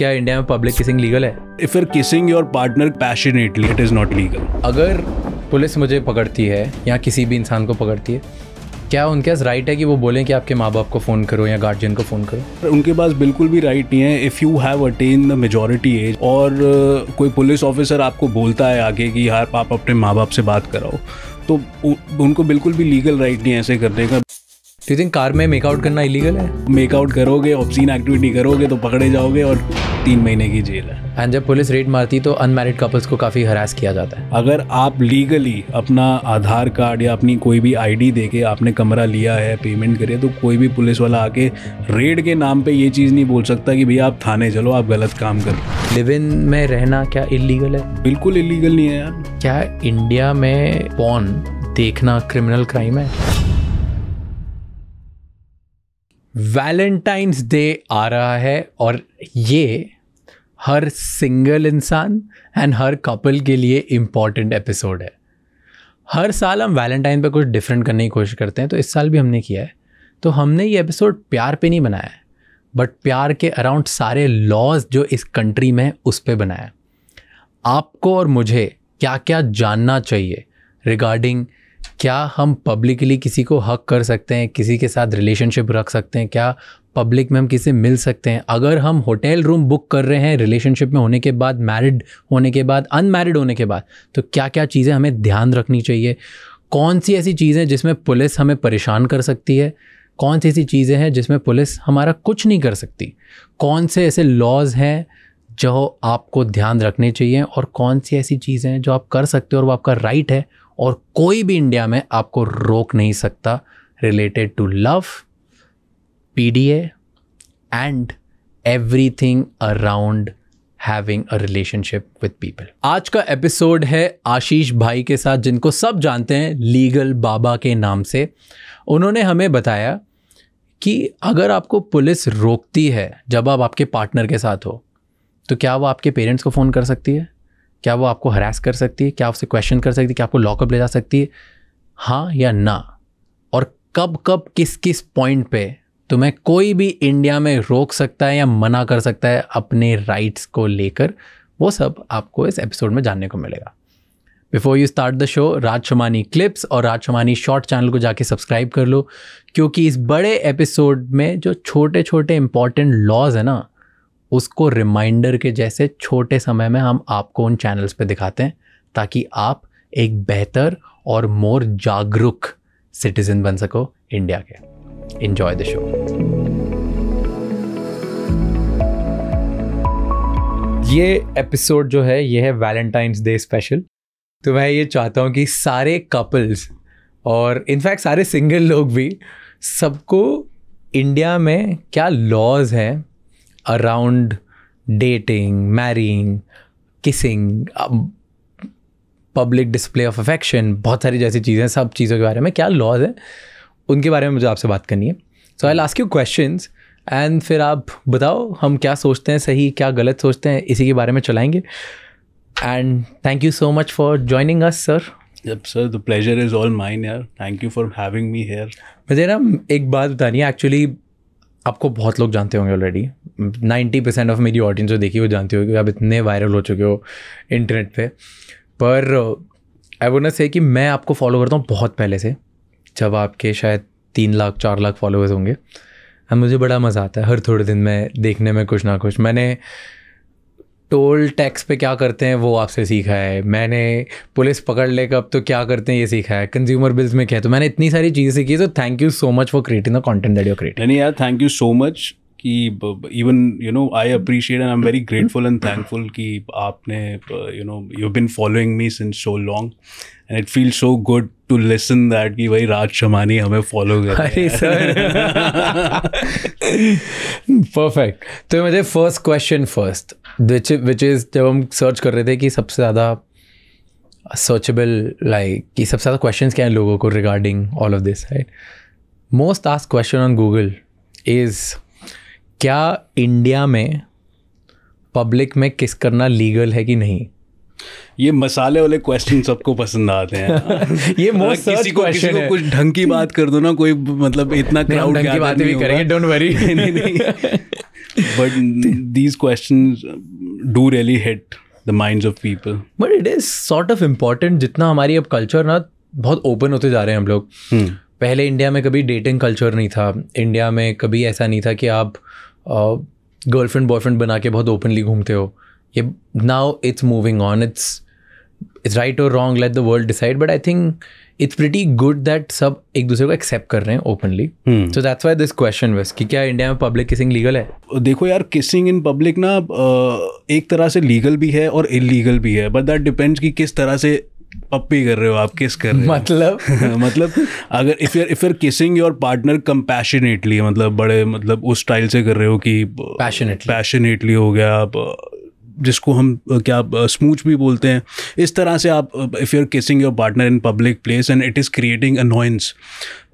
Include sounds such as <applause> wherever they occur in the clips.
क्या इंडिया में public kissing legal है if you kissing your partner passionately it is not legal अगर police मुझे पकड़ती है या किसी भी इंसान को पकड़ती है क्या उनके पास राइट है कि वो बोलें कि आपके माँ बाप को फ़ोन करो या गार्जियन को फ़ोन करो उनके पास बिल्कुल भी राइट नहीं है if you have attain the majority age और uh, कोई पुलिस ऑफिसर आपको बोलता है आगे कि यार आप अपने माँ बाप से बात कराओ तो उनको बिल्कुल भी लीगल राइट नहीं ऐसे करने का यू थिंक कार में मेकआउट करना इलीगल है मेकआउट करोगे ऑप्शीन एक्टिविटी करोगे तो पकड़े जाओगे और तीन महीने की जेल है एंड जब पुलिस रेड मारती तो अनमेरिड कपल्स को काफ़ी हरास किया जाता है अगर आप लीगली अपना आधार कार्ड या अपनी कोई भी आईडी देके आपने कमरा लिया है पेमेंट करे तो कोई भी पुलिस वाला आके रेड के नाम पे ये चीज़ नहीं बोल सकता कि भैया आप थाने चलो आप गलत काम करो लिव इन में रहना क्या इलीगल है बिल्कुल इलीगल नहीं है यार क्या इंडिया में पॉन देखना क्रिमिनल क्राइम है वैलेंटाइंस डे आ रहा है और ये हर सिंगल इंसान एंड हर कपल के लिए इम्पॉर्टेंट एपिसोड है हर साल हम वैलेंटाइन पे कुछ डिफरेंट करने की कोशिश करते हैं तो इस साल भी हमने किया है तो हमने ये एपिसोड प्यार पे नहीं बनाया बट प्यार के अराउंड सारे लॉज जो इस कंट्री में है उस पर बनाया आपको और मुझे क्या क्या जानना चाहिए रिगार्डिंग क्या हम पब्लिकली किसी को हक कर सकते हैं किसी के साथ रिलेशनशिप रख सकते हैं क्या पब्लिक में हम किसी मिल सकते हैं अगर हम होटल रूम बुक कर रहे हैं रिलेशनशिप में होने के बाद मैरिड होने के बाद अनमैरिड होने के बाद तो क्या क्या चीज़ें हमें ध्यान रखनी चाहिए कौन सी ऐसी चीज़ें जिसमें पुलिस हमें परेशान कर सकती है कौन सी ऐसी चीज़ें हैं जिसमें पुलिस हमारा कुछ नहीं कर सकती कौन से ऐसे लॉज हैं जो आपको ध्यान रखने चाहिए और कौन सी ऐसी चीज़ें हैं जो आप कर सकते हो और वो आपका राइट है और कोई भी इंडिया में आपको रोक नहीं सकता related to love P D and and thing around having a relationship with people आज का एपिसोड है आशीष भाई के साथ जिनको सब जानते हैं लीगल बाबा के नाम से उन्होंने हमें बताया कि अगर आपको पुलिस रोकती है जब आप आपके पार्टनर के साथ हो तो क्या वो आपके पेरेंट्स को फ़ोन कर सकती है क्या वो आपको हरास कर सकती है क्या आपसे क्वेश्चन कर सकती है क्या आपको लॉकअप ले जा सकती है हाँ या ना और कब कब किस किस पॉइंट पे तुम्हें कोई भी इंडिया में रोक सकता है या मना कर सकता है अपने राइट्स को लेकर वो सब आपको इस एपिसोड में जानने को मिलेगा before you start the show Rajmani clips और राज शॉर्ट चैनल को जाके सब्सक्राइब कर लो क्योंकि इस बड़े एपिसोड में जो छोटे छोटे इंपॉर्टेंट लॉज है ना उसको रिमाइंडर के जैसे छोटे समय में हम आपको उन चैनल्स पे दिखाते हैं ताकि आप एक बेहतर और मोर जागरूक सिटीज़न बन सको इंडिया के इन्जॉय द शो ये एपिसोड जो है ये है वैलेंटाइंस डे स्पेशल तो मैं ये चाहता हूँ कि सारे कपल्स और इनफैक्ट सारे सिंगल लोग भी सबको इंडिया में क्या लॉज हैं around dating marrying kissing public display of affection बहुत सारी जैसी चीज़ें सब चीज़ों के बारे में क्या लॉज हैं उनके बारे में मुझे आपसे बात करनी है so I ask you question and फिर आप बताओ हम क्या सोचते हैं सही क्या गलत सोचते हैं इसी के बारे में चलाएंगे and thank you so much for joining us sir sir the pleasure is all mine यार thank you for having me here मुझे ना एक बात बतानी है एक्चुअली आपको बहुत लोग जानते होंगे ऑलरेडी नाइन्टी परसेंट ऑफ मेरी ऑडियंस जो देखी वो जानती होगी आप इतने वायरल हो चुके हो इंटरनेट पे पर आई वुडनेस है कि मैं आपको फॉलो करता हूँ बहुत पहले से जब आपके शायद तीन लाख चार लाख फॉलोअर्स होंगे एंड मुझे बड़ा मज़ा आता है हर थोड़े दिन में देखने में कुछ ना कुछ मैंने टोल टैक्स पे क्या करते हैं वो आपसे सीखा है मैंने पुलिस पकड़ ले कब तो क्या करते हैं ये सीखा है कंज्यूमर बिल्स में क्या है तो मैंने इतनी सारी चीज़ें सीखी तो thank you so much for creating the content that you creating नहीं यार थैंक यू सो मच कि even you know I appreciate and I am very grateful and thankful कि आपने you know you been following me since so long and it feel so good to listen that कि भाई राज शमानी हमें follow कर अरे sir perfect <laughs> <laughs> तो मुझे first question first which which is जब हम सर्च कर रहे थे कि सबसे ज़्यादा सर्चेबल लाइक कि सबसे ज़्यादा क्वेश्चन क्या हैं लोगों को regarding all of this right most ask question on Google is क्या इंडिया में पब्लिक में किस करना लीगल है कि नहीं ये मसाले वाले क्वेश्चन सबको पसंद आते हैं <laughs> ये मोस्ट सर्च क्वेश्चन है कुछ ढंग की बात कर दो ना कोई मतलब इतना क्राउड की बातें भी करेंगे डोंट वरी नहीं नहीं <laughs> <laughs> but <laughs> these questions do really hit the minds of people but it is sort of important जितना हमारी अब कल्चर ना बहुत ओपन होते जा रहे हैं हम लोग hmm. पहले इंडिया में कभी डेटिंग कल्चर नहीं था इंडिया में कभी ऐसा नहीं था कि आप गर्लफ्रेंड बॉयफ्रेंड बना के बहुत ओपनली घूमते हो ये now it's moving on it's it's right और wrong let the world decide but I think it's pretty good that सब एक दूसरे को एक्सेप्ट कर रहे हैं openly so that's why this question waste कि क्या इंडिया में पब्लिक किसिंग लीगल है देखो यार किसिंग इन पब्लिक ना एक तरह से लीगल भी है और इलीगल भी है बट दैट डिपेंड्स कि किस तरह से पप्पी कर रहे हो आप किस कर रहे हो मतलब <laughs> मतलब अगर if you're if you're kissing your partner compassionately मतलब बड़े मतलब उस स्टाइल से कर रहे हो कि पैशनेटली पैशनेटली हो गया आप जिसको हम क्या स्मूच भी बोलते हैं इस तरह से आप if you are kissing your partner in public place and it is creating annoyance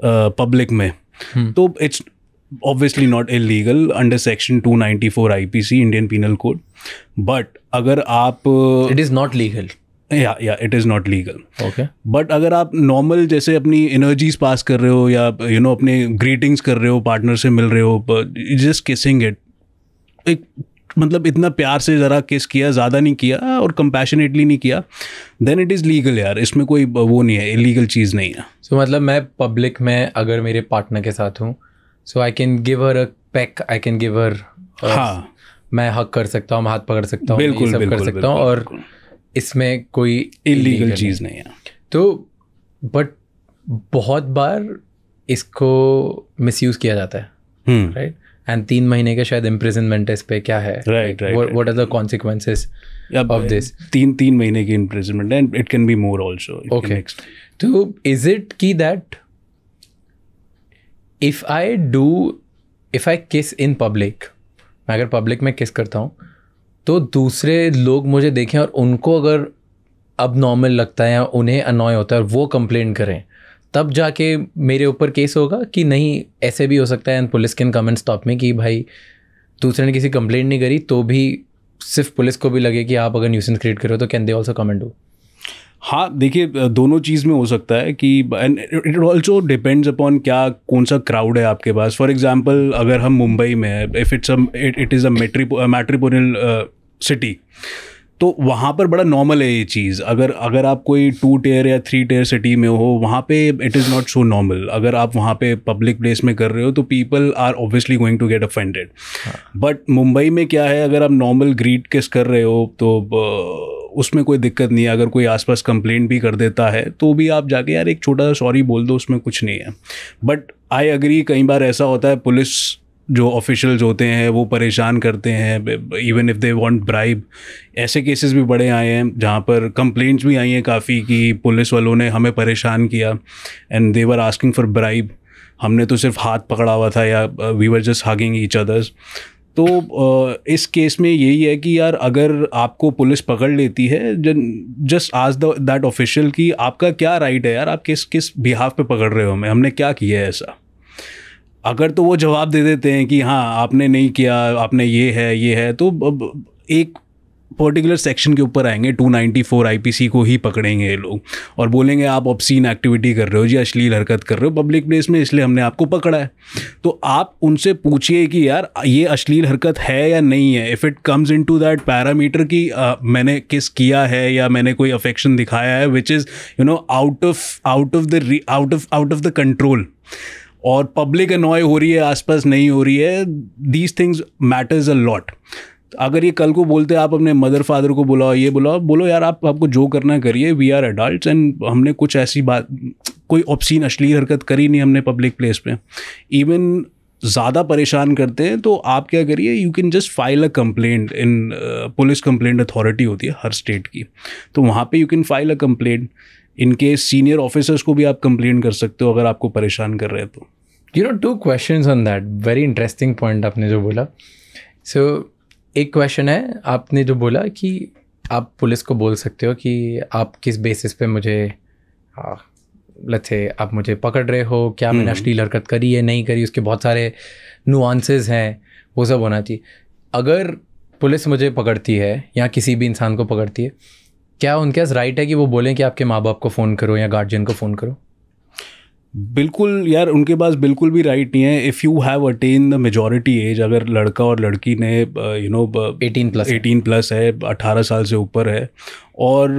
public में हम्म। तो it's obviously not a legal under section two four I P C Indian penal code but अगर आप it is not legal या या it is not legal okay but अगर आप normal जैसे अपनी एनर्जीज पास कर रहे हो या यू you नो know, अपने ग्रीटिंग्स कर रहे हो पार्टनर से मिल रहे हो जस्ट किसिंग इट एक मतलब इतना प्यार से ज़रा किस किया ज़्यादा नहीं किया और कंपैशनेटली नहीं किया देन इट इज़ लीगल यार इसमें कोई वो नहीं है इलीगल चीज़ नहीं है सो so, मतलब मैं पब्लिक में अगर मेरे पार्टनर के साथ हूँ so I can give her a peck I can give her हाँ मैं हक कर सकता हूँ हाथ पकड़ सकता हूँ बिल्कुल सब बिल्कुल, कर सकता हूँ और इसमें कोई इलीगल चीज़ नहीं है तो बट बहुत बार इसको मिस किया जाता है राइट हम्म। एंड तीन महीने के शायद इम्प्रिजनमेंट इस पे क्या है right right what are the consequences of this तीन तीन महीने की imprisonment and it can be more also okay तो इज इट की that if I do if I kiss in public मैं अगर पब्लिक में किस करता हूँ तो दूसरे लोग मुझे देखें और उनको अगर अब नॉर्मल लगता है या उन्हें अनॉय होता है और वो कंप्लेन करें तब जाके मेरे ऊपर केस होगा कि नहीं ऐसे भी हो सकता है and police can in and stop में कि भाई दूसरे ने किसी कंप्लेंट नहीं करी तो भी सिर्फ पुलिस को भी लगे कि आप अगर न्यूसेंस क्रिएट करो तो can they also comment do हाँ देखिए दोनों चीज़ में हो सकता है कि and it also depends upon क्या कौन सा क्राउड है आपके पास फॉर एग्जाम्पल अगर हम मुंबई में है if it's it is a metro metropolitan city तो वहाँ पर बड़ा नॉर्मल है ये चीज़ अगर अगर आप कोई टू टेयर या थ्री टेयर सिटी में हो वहाँ पे it is not so normal अगर आप वहाँ पे पब्लिक प्लेस में कर रहे हो तो people are obviously going to get offended but Mumbai में क्या है अगर आप नॉर्मल ग्रीट किस कर रहे हो तो उसमें कोई दिक्कत नहीं है अगर कोई आसपास कंप्लेन भी कर देता है तो भी आप जाके यार एक छोटा सा सॉरी बोल दो उसमें कुछ नहीं है बट आई अग्री कई बार ऐसा होता है पुलिस जो ऑफिशल्स होते हैं वो परेशान करते हैं even if they want bribe ऐसे केसेस भी बड़े आए हैं जहाँ पर कंप्लेंट्स भी आई हैं काफ़ी कि पुलिस वालों ने हमें परेशान किया and they were asking for bribe हमने तो सिर्फ हाथ पकड़ा हुआ था या we were just hugging each others तो इस केस में यही है कि यार अगर आपको पुलिस पकड़ लेती है जस्ट आज दैट ऑफिशियल कि आपका क्या राइट है यार आप किस किस बिहाफ पे पकड़ रहे हो हमें हमने क्या किया है ऐसा अगर तो वो जवाब दे देते हैं कि हाँ आपने नहीं किया आपने ये है ये है तो अब एक पर्टिकुलर सेक्शन के ऊपर आएंगे 294 आईपीसी को ही पकड़ेंगे ये लोग और बोलेंगे आप ऑब्सीन एक्टिविटी कर रहे हो जी अश्लील हरकत कर रहे हो पब्लिक प्लेस में इसलिए हमने आपको पकड़ा है तो आप उनसे पूछिए कि यार ये अश्लील हरकत है या नहीं है if it comes into that parameter कि मैंने किस किया है या मैंने कोई अफेक्शन दिखाया है which is you know out of out of the out of out of the control और पब्लिक अनॉय हो रही है आसपास नहीं हो रही है these things matters a lot अगर ये कल को बोलते आप अपने मदर फादर को बुलाओ ये बुलाओ बोलो यार आप आपको जो करना करिए वी आर अडल्ट एंड हमने कुछ ऐसी बात कोई ऑप्शीन अश्लील हरकत करी नहीं हमने पब्लिक प्लेस पे इवन ज़्यादा परेशान करते हैं तो आप क्या करिए you can just file a complaint in police complaint authority होती है हर स्टेट की तो वहाँ पे you can file a complaint इनके सीनियर ऑफिसर्स को भी आप कंप्लेन कर सकते हो अगर आपको परेशान कर रहे हैं तो you know to question on that very interesting point आपने जो बोला सो so, एक क्वेश्चन है आपने जो बोला कि आप पुलिस को बोल सकते हो कि आप किस बेसिस पे मुझे लथे आप मुझे पकड़ रहे हो क्या मैंने हम्म। अश्लील हरकत करी है नहीं करी उसके बहुत सारे नुआंसेज हैं वो सब होना चाहिए अगर पुलिस मुझे पकड़ती है या किसी भी इंसान को पकड़ती है क्या उनके पास राइट है कि वो बोलें कि आपके माँ बाप को फ़ोन करो या गार्जियन को फ़ोन करो बिल्कुल यार उनके पास बिल्कुल भी राइट नहीं है if you have attain the majority age अगर लड़का और लड़की ने you know eighteen plus eighteen plus है अट्ठारह साल से ऊपर है और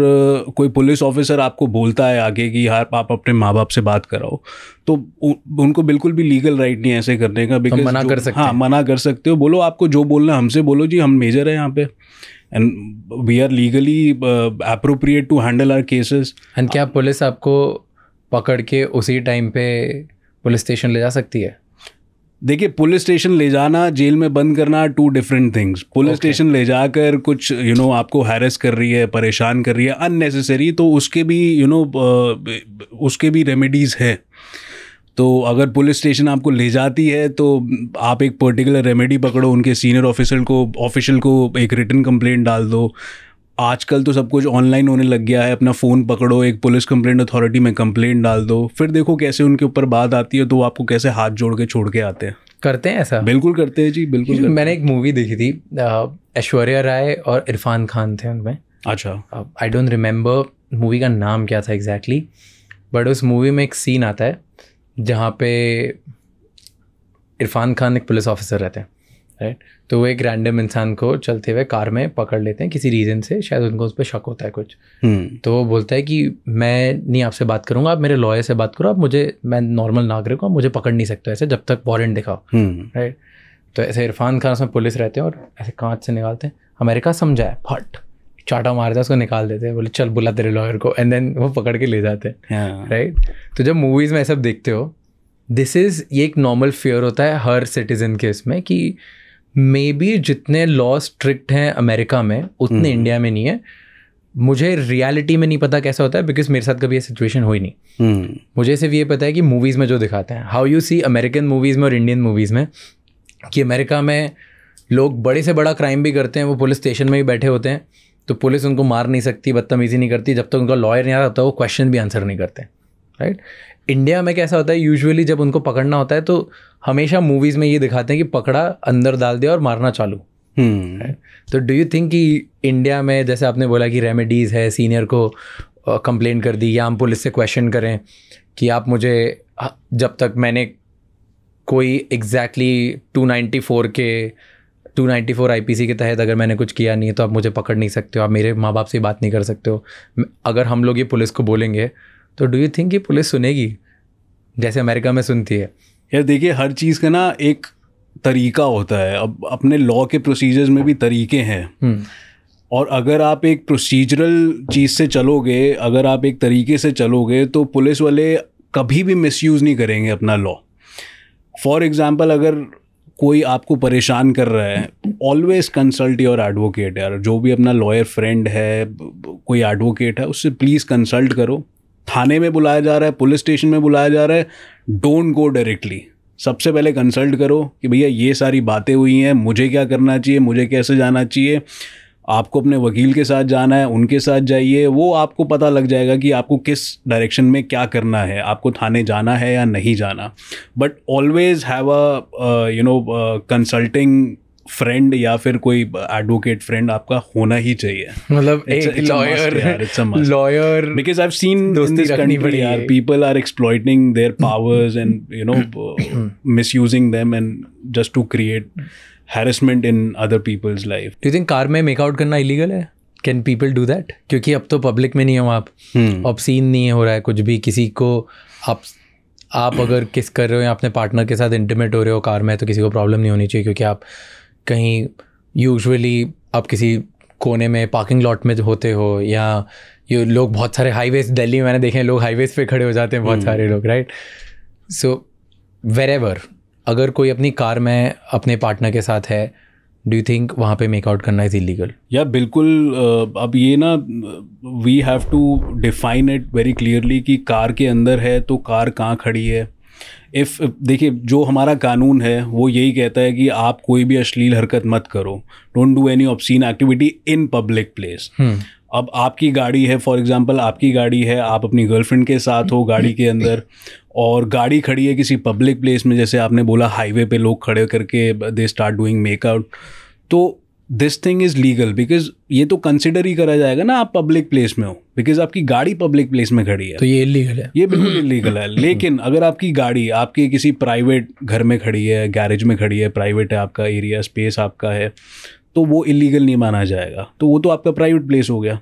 uh, कोई पुलिस ऑफिसर आपको बोलता है आगे कि यार आप अपने माँ बाप से बात कराओ तो उ, उनको बिल्कुल भी लीगल राइट नहीं ऐसे करने का बिकॉज तो मना कर सकते हाँ मना कर सकते हो बोलो आपको जो बोलना हमसे बोलो जी हम मेजर हैं यहाँ पे and we are legally appropriate to handle our cases and क्या पुलिस आपको पकड़ के उसी टाइम पे पुलिस स्टेशन ले जा सकती है देखिए पुलिस स्टेशन ले जाना जेल में बंद करना two different things police okay. Station ले जाकर कुछ यू you नो know, आपको हैरेस कर रही है परेशान कर रही है अननेसेसरी तो उसके भी you you know know, uh, उसके भी रेमेडीज़ हैं तो अगर पुलिस स्टेशन आपको ले जाती है तो आप एक पर्टिकुलर रेमेडी पकड़ो उनके सीनियर ऑफिसर को ऑफिशियल को एक रिटर्न कंप्लेंट डाल दो आजकल तो सब कुछ ऑनलाइन होने लग गया है अपना फ़ोन पकड़ो एक पुलिस कंप्लेंट अथॉरिटी में कंप्लेंट डाल दो फिर देखो कैसे उनके ऊपर बात आती है तो आपको कैसे हाथ जोड़ के छोड़ के आते हैं करते हैं ऐसा बिल्कुल करते हैं जी बिल्कुल मैंने एक मूवी देखी थी ऐश्वर्या राय और इरफान खान थे उनमें अच्छा आई डोंट रिमेम्बर मूवी का नाम क्या था एग्जैक्टली exactly, बट उस मूवी में एक सीन आता है जहाँ पे इरफान खान एक पुलिस ऑफिसर रहते हैं राइट तो वो एक रैंडम इंसान को चलते हुए कार में पकड़ लेते हैं किसी रीज़न से शायद उनको उस पर शक होता है कुछ हम्म। तो वो बोलता है कि मैं नहीं आपसे बात करूँगा आप मेरे लॉयर से बात करो आप मुझे मैं नॉर्मल नागरिक हूँ आप मुझे पकड़ नहीं सकते ऐसे जब तक वारंट दिखाओ राइट हम्म। तो ऐसे इरफान खान उसमें पुलिस रहते हैं और ऐसे कांच से निकालते हैं अमेरिका समझाए फट चाटा मारता है उसको निकाल देते हैं बोले चल बुला तेरे लॉयर को एंड देन वो पकड़ के ले जाते हैं राइट हाँ। तो जब मूवीज़ में सब देखते हो दिस इज़ ये एक नॉर्मल फेयर होता है हर सिटीज़न के इसमें कि मे बी जितने लॉ स्ट्रिक्ट हैं अमेरिका में उतने इंडिया हम्म। में नहीं है मुझे रियलिटी में नहीं पता कैसा होता है बिकॉज मेरे साथ कभी ये सिचुएशन हुई नहीं हम्म। मुझे सिर्फ ये पता है कि मूवीज़ में जो दिखाते हैं how you see American movies में और इंडियन मूवीज़ में कि अमेरिका में लोग बड़े से बड़ा क्राइम भी करते हैं वो पुलिस स्टेशन में भी बैठे होते हैं तो पुलिस उनको मार नहीं सकती बदतमीज़ी नहीं करती जब तक उनका लॉयर नहीं आता वो क्वेश्चन भी आंसर नहीं करते राइट इंडिया में कैसा होता है यूजुअली जब उनको पकड़ना होता है तो हमेशा मूवीज़ में ये दिखाते हैं कि पकड़ा अंदर डाल दिया और मारना चालू हम्म। तो डू यू थिंक कि इंडिया में जैसे आपने बोला कि रेमेडीज़ है सीनियर को कंप्लेंट कर दी या हम पुलिस से क्वेश्चन करें कि आप मुझे जब तक मैंने कोई एग्जैक्टली exactly 294 के two ninety four I P C के तहत अगर मैंने कुछ किया नहीं है तो आप मुझे पकड़ नहीं सकते हो आप मेरे माँ बाप से बात नहीं कर सकते हो अगर हम लोग ये पुलिस को बोलेंगे तो डू यू थिंक ये पुलिस सुनेगी जैसे अमेरिका में सुनती है यार देखिए हर चीज़ का ना एक तरीका होता है अब अपने लॉ के प्रोसीजर्स में भी तरीके हैं हम्म। और अगर आप एक प्रोसीजरल चीज़ से चलोगे अगर आप एक तरीके से चलोगे तो पुलिस वाले कभी भी मिसयूज़ नहीं करेंगे अपना लॉ फॉर एग्ज़ाम्पल अगर कोई आपको परेशान कर रहा है ऑलवेज कंसल्ट योर एडवोकेट यार जो भी अपना लॉयर फ्रेंड है कोई एडवोकेट है उससे प्लीज़ कंसल्ट करो थाने में बुलाया जा रहा है पुलिस स्टेशन में बुलाया जा रहा है डोंट गो डायरेक्टली सबसे पहले कंसल्ट करो कि भैया ये सारी बातें हुई हैं मुझे क्या करना चाहिए मुझे कैसे जाना चाहिए आपको अपने वकील के साथ जाना है उनके साथ जाइए वो आपको पता लग जाएगा कि आपको किस डायरेक्शन में क्या करना है आपको थाने जाना है या नहीं जाना but always have a you know consulting friend या फिर कोई एडवोकेट फ्रेंड आपका होना ही चाहिए मतलब lawyer lawyer because I seen this country यार people are exploiting their powers and you know misusing them and just to create harassment in other people's life do think car में make out करना illegal है can people do that क्योंकि अब तो public में नहीं हो आप hmm. अब सीन नहीं हो रहा है कुछ भी किसी को आप आप अगर किस कर रहे हो या अपने पार्टनर के साथ इंटीमेट हो रहे हो कार में तो किसी को प्रॉब्लम नहीं होनी चाहिए क्योंकि आप कहीं यूजुअली आप किसी कोने में पार्किंग लॉट में होते हो या ये लोग बहुत सारे हाईवेज दिल्ली में मैंने देखे हैं लोग हाईवेज पे खड़े हो जाते हैं बहुत hmm. सारे लोग राइट सो वेर एवर अगर कोई अपनी कार में अपने पार्टनर के साथ है डू यू थिंक वहाँ पे मेकआउट करना इज इलीगल या बिल्कुल अब ये ना we have to define it very clearly कि कार के अंदर है तो कार कहाँ खड़ी है इफ़ देखिए जो हमारा कानून है वो यही कहता है कि आप कोई भी अश्लील हरकत मत करो don't do any scene activity in public place अब आपकी गाड़ी है फॉर एग्जांपल आपकी गाड़ी है आप अपनी गर्लफ्रेंड के साथ हो गाड़ी के अंदर और गाड़ी खड़ी है किसी पब्लिक प्लेस में जैसे आपने बोला हाईवे पे लोग खड़े करके दे स्टार्ट डूइंग मेकआउट तो this thing is legal because ये तो कंसिडर ही करा जाएगा ना आप पब्लिक प्लेस में हो बिकॉज आपकी गाड़ी पब्लिक प्लेस में खड़ी है तो ये इलीगल है ये बिल्कुल इलीगल है <laughs> लेकिन अगर आपकी गाड़ी आपके किसी प्राइवेट घर में खड़ी है गैरेज में खड़ी है प्राइवेट है आपका एरिया स्पेस आपका है तो वो इलीगल नहीं माना जाएगा तो वो तो आपका प्राइवेट प्लेस हो गया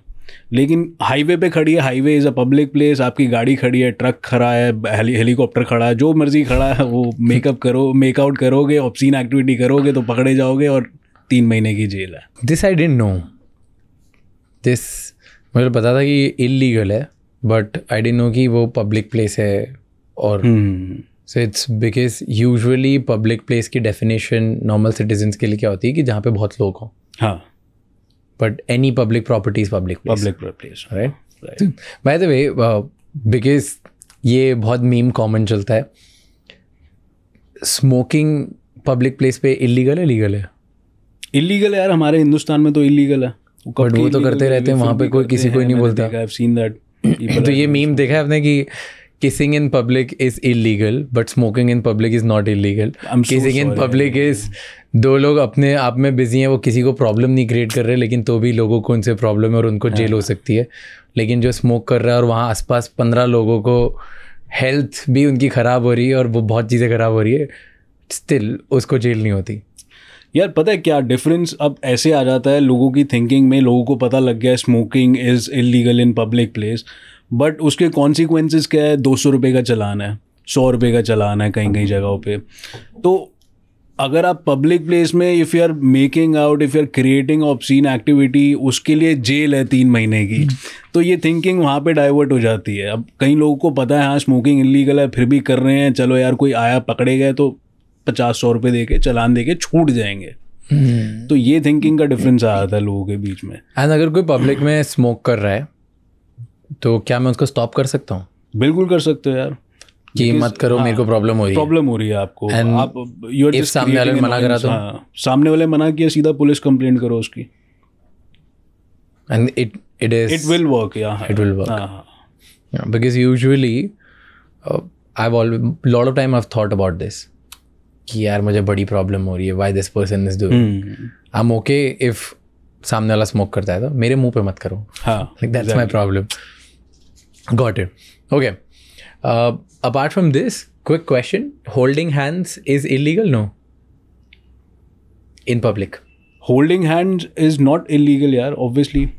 लेकिन हाईवे पे खड़ी है highway is a public place आपकी गाड़ी खड़ी है ट्रक खड़ा है हेली हेलीकॉप्टर खड़ा है जो मर्जी खड़ा है वो मेकअप करो मेकआउट करोगे सीन एक्टिविटी करोगे तो पकड़े जाओगे और तीन महीने की जेल है this I didn't know this मुझे पता था कि इलीगल है बट आई डेंट नो कि वो पब्लिक प्लेस है और hmm. So it's because usually public place की डेफिनेशन नॉर्मल सिटीजन्स के लिए क्या होती है कि जहाँ पे बहुत लोग हों हाँ but any public property public public by the way because ये बहुत मीम कॉमन चलता है स्मोकिंग पब्लिक प्लेस पे इलीगल है लीगल है इलीगल है यार हमारे हिंदुस्तान में तो इलीगल है बट वो तो करते रहते हैं वहाँ पे कोई किसी को नहीं बोलता <clears throat> तो ये मीम देखा है आपने कि kissing in public is illegal but smoking in public is not illegal I'm kissing so in public is दो लोग अपने आप में बिजी हैं वो किसी को प्रॉब्लम नहीं क्रिएट कर रहे लेकिन तो भी लोगों को उनसे प्रॉब्लम है और उनको जेल हो हाँ। सकती है लेकिन जो स्मोक कर रहा है और वहाँ आसपास पंद्रह लोगों को हेल्थ भी उनकी ख़राब हो रही है और वो बहुत चीज़ें ख़राब हो रही है स्टिल उसको जेल नहीं होती यार पता है क्या डिफरेंस अब ऐसे आ जाता है लोगों की थिंकिंग में लोगों को पता लग गया smoking is illegal in public place but उसके कॉन्सिक्वेंसेस क्या है दो सौ रुपये का चलान है सौ रुपये का चलान है कहीं कहीं जगहों पे तो अगर आप पब्लिक प्लेस में if you are making out if you are creating scene activity उसके लिए जेल है तीन महीने की तो ये थिंकिंग वहाँ पे डाइवर्ट हो जाती है अब कई लोगों को पता है हाँ स्मोकिंग इलीगल है फिर भी कर रहे हैं चलो यार कोई आया पकड़े गए तो पचास सौ रुपये दे के चलान दे के छूट जाएंगे हम्म। तो ये थिंकिंग का डिफरेंस आ रहा था लोगों के बीच में एंड अगर कोई पब्लिक में स्मोक कर रहा है तो क्या मैं उसको स्टॉप कर सकता हूँ बिल्कुल कर सकते हो यार कि मत करो मेरे को प्रॉब्लम हाँ, हो रही है प्रॉब्लम हो रही है आपको आप यू आर सामने वाले मना करा तो हाँ, सामने वाले मना किया सीधा पुलिस कंप्लेंट करो उसकी and it it is it will work या it will work because usually I have always lot of time I have thought about this कि यार मुझे बड़ी प्रॉब्लम हो रही है why this person is doing I am okay if सामने वाला स्मोक करता है तो मेरे मुंह पे मत करो हां like that's my problem Got it. Okay. Uh, apart from this, quick question: holding hands is illegal? No. In public. Holding hands is not illegal, yeah. Obviously,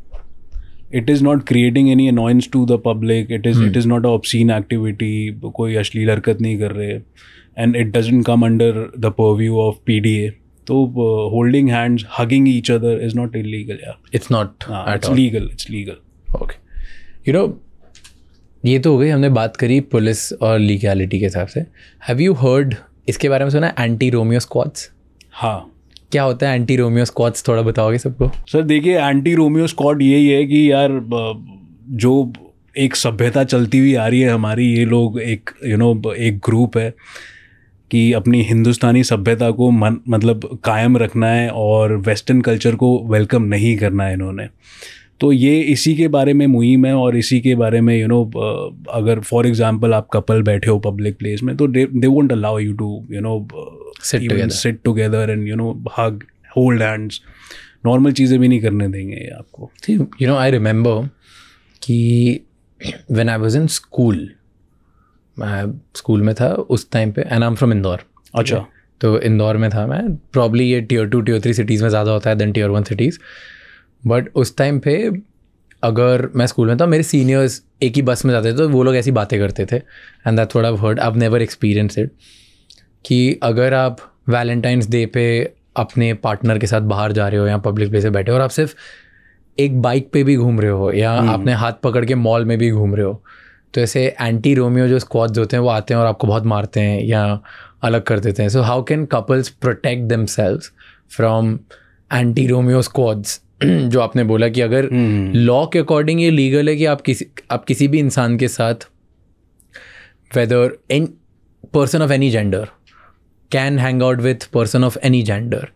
it is not creating any annoyance to the public. It is hmm. it is not an obscene activity. कोई अश्लील नहीं कर रहे. And it doesn't come under the purview of PDA. So uh, holding hands, hugging each other is not illegal, यार It's not. It's legal. It's legal. Okay. You know. ये तो हो गई हमने बात करी पुलिस और लीगैलिटी के हिसाब से हैव यू हर्ड इसके बारे में सुना एंटी रोमियो स्क्वाड्स हाँ क्या होता है एंटी रोमियो स्क्वाड्स थोड़ा बताओगे सबको सर देखिए एंटी रोमियो स्क्वाड यही है कि यार जो एक सभ्यता चलती हुई आ रही है हमारी ये लोग एक यू you नो know, एक ग्रुप है कि अपनी हिंदुस्तानी सभ्यता को मन मतलब कायम रखना है और वेस्टर्न कल्चर को वेलकम नहीं करना है इन्होंने तो ये इसी के बारे में मुहिम है और इसी के बारे में यू you नो know, अगर फॉर एग्जाम्पल आप कपल बैठे हो पब्लिक प्लेस में तो they won't allow you to you know sit together and you know hug hold hands normal चीज़ें भी नहीं करने देंगे आपको यू नो आई रिमेंबर कि when I was in school मैं स्कूल में था उस टाइम पे एंड आई फ्रॉम इंदौर अच्छा तो इंदौर में था मैं प्रॉब्ली ये tier two tier three cities में ज़्यादा होता है then tier one cities but उस टाइम पे अगर मैं स्कूल में था मेरे सीनियर्स एक ही बस में जाते थे तो वो लोग ऐसी बातें करते थे एंड दैट थोड़ा heard I never experience it कि अगर आप वैलेंटाइंस डे पे अपने पार्टनर के साथ बाहर जा रहे हो या पब्लिक प्लेस पे बैठे हो और आप सिर्फ एक बाइक पे भी घूम रहे हो या hmm. आपने हाथ पकड़ के मॉल में भी घूम रहे हो तो ऐसे एंटी रोमियो जो स्क्वाड्स होते हैं वो आते हैं और आपको बहुत मारते हैं या अलग कर देते हैं so how can couples protect themselves from anti Romeo squads <clears throat> जो आपने बोला कि अगर लॉ हम्म, हम्म। के अकॉर्डिंग ये लीगल है कि आप किसी आप किसी भी इंसान के साथ whether an person of any gender can hang out with person of any gender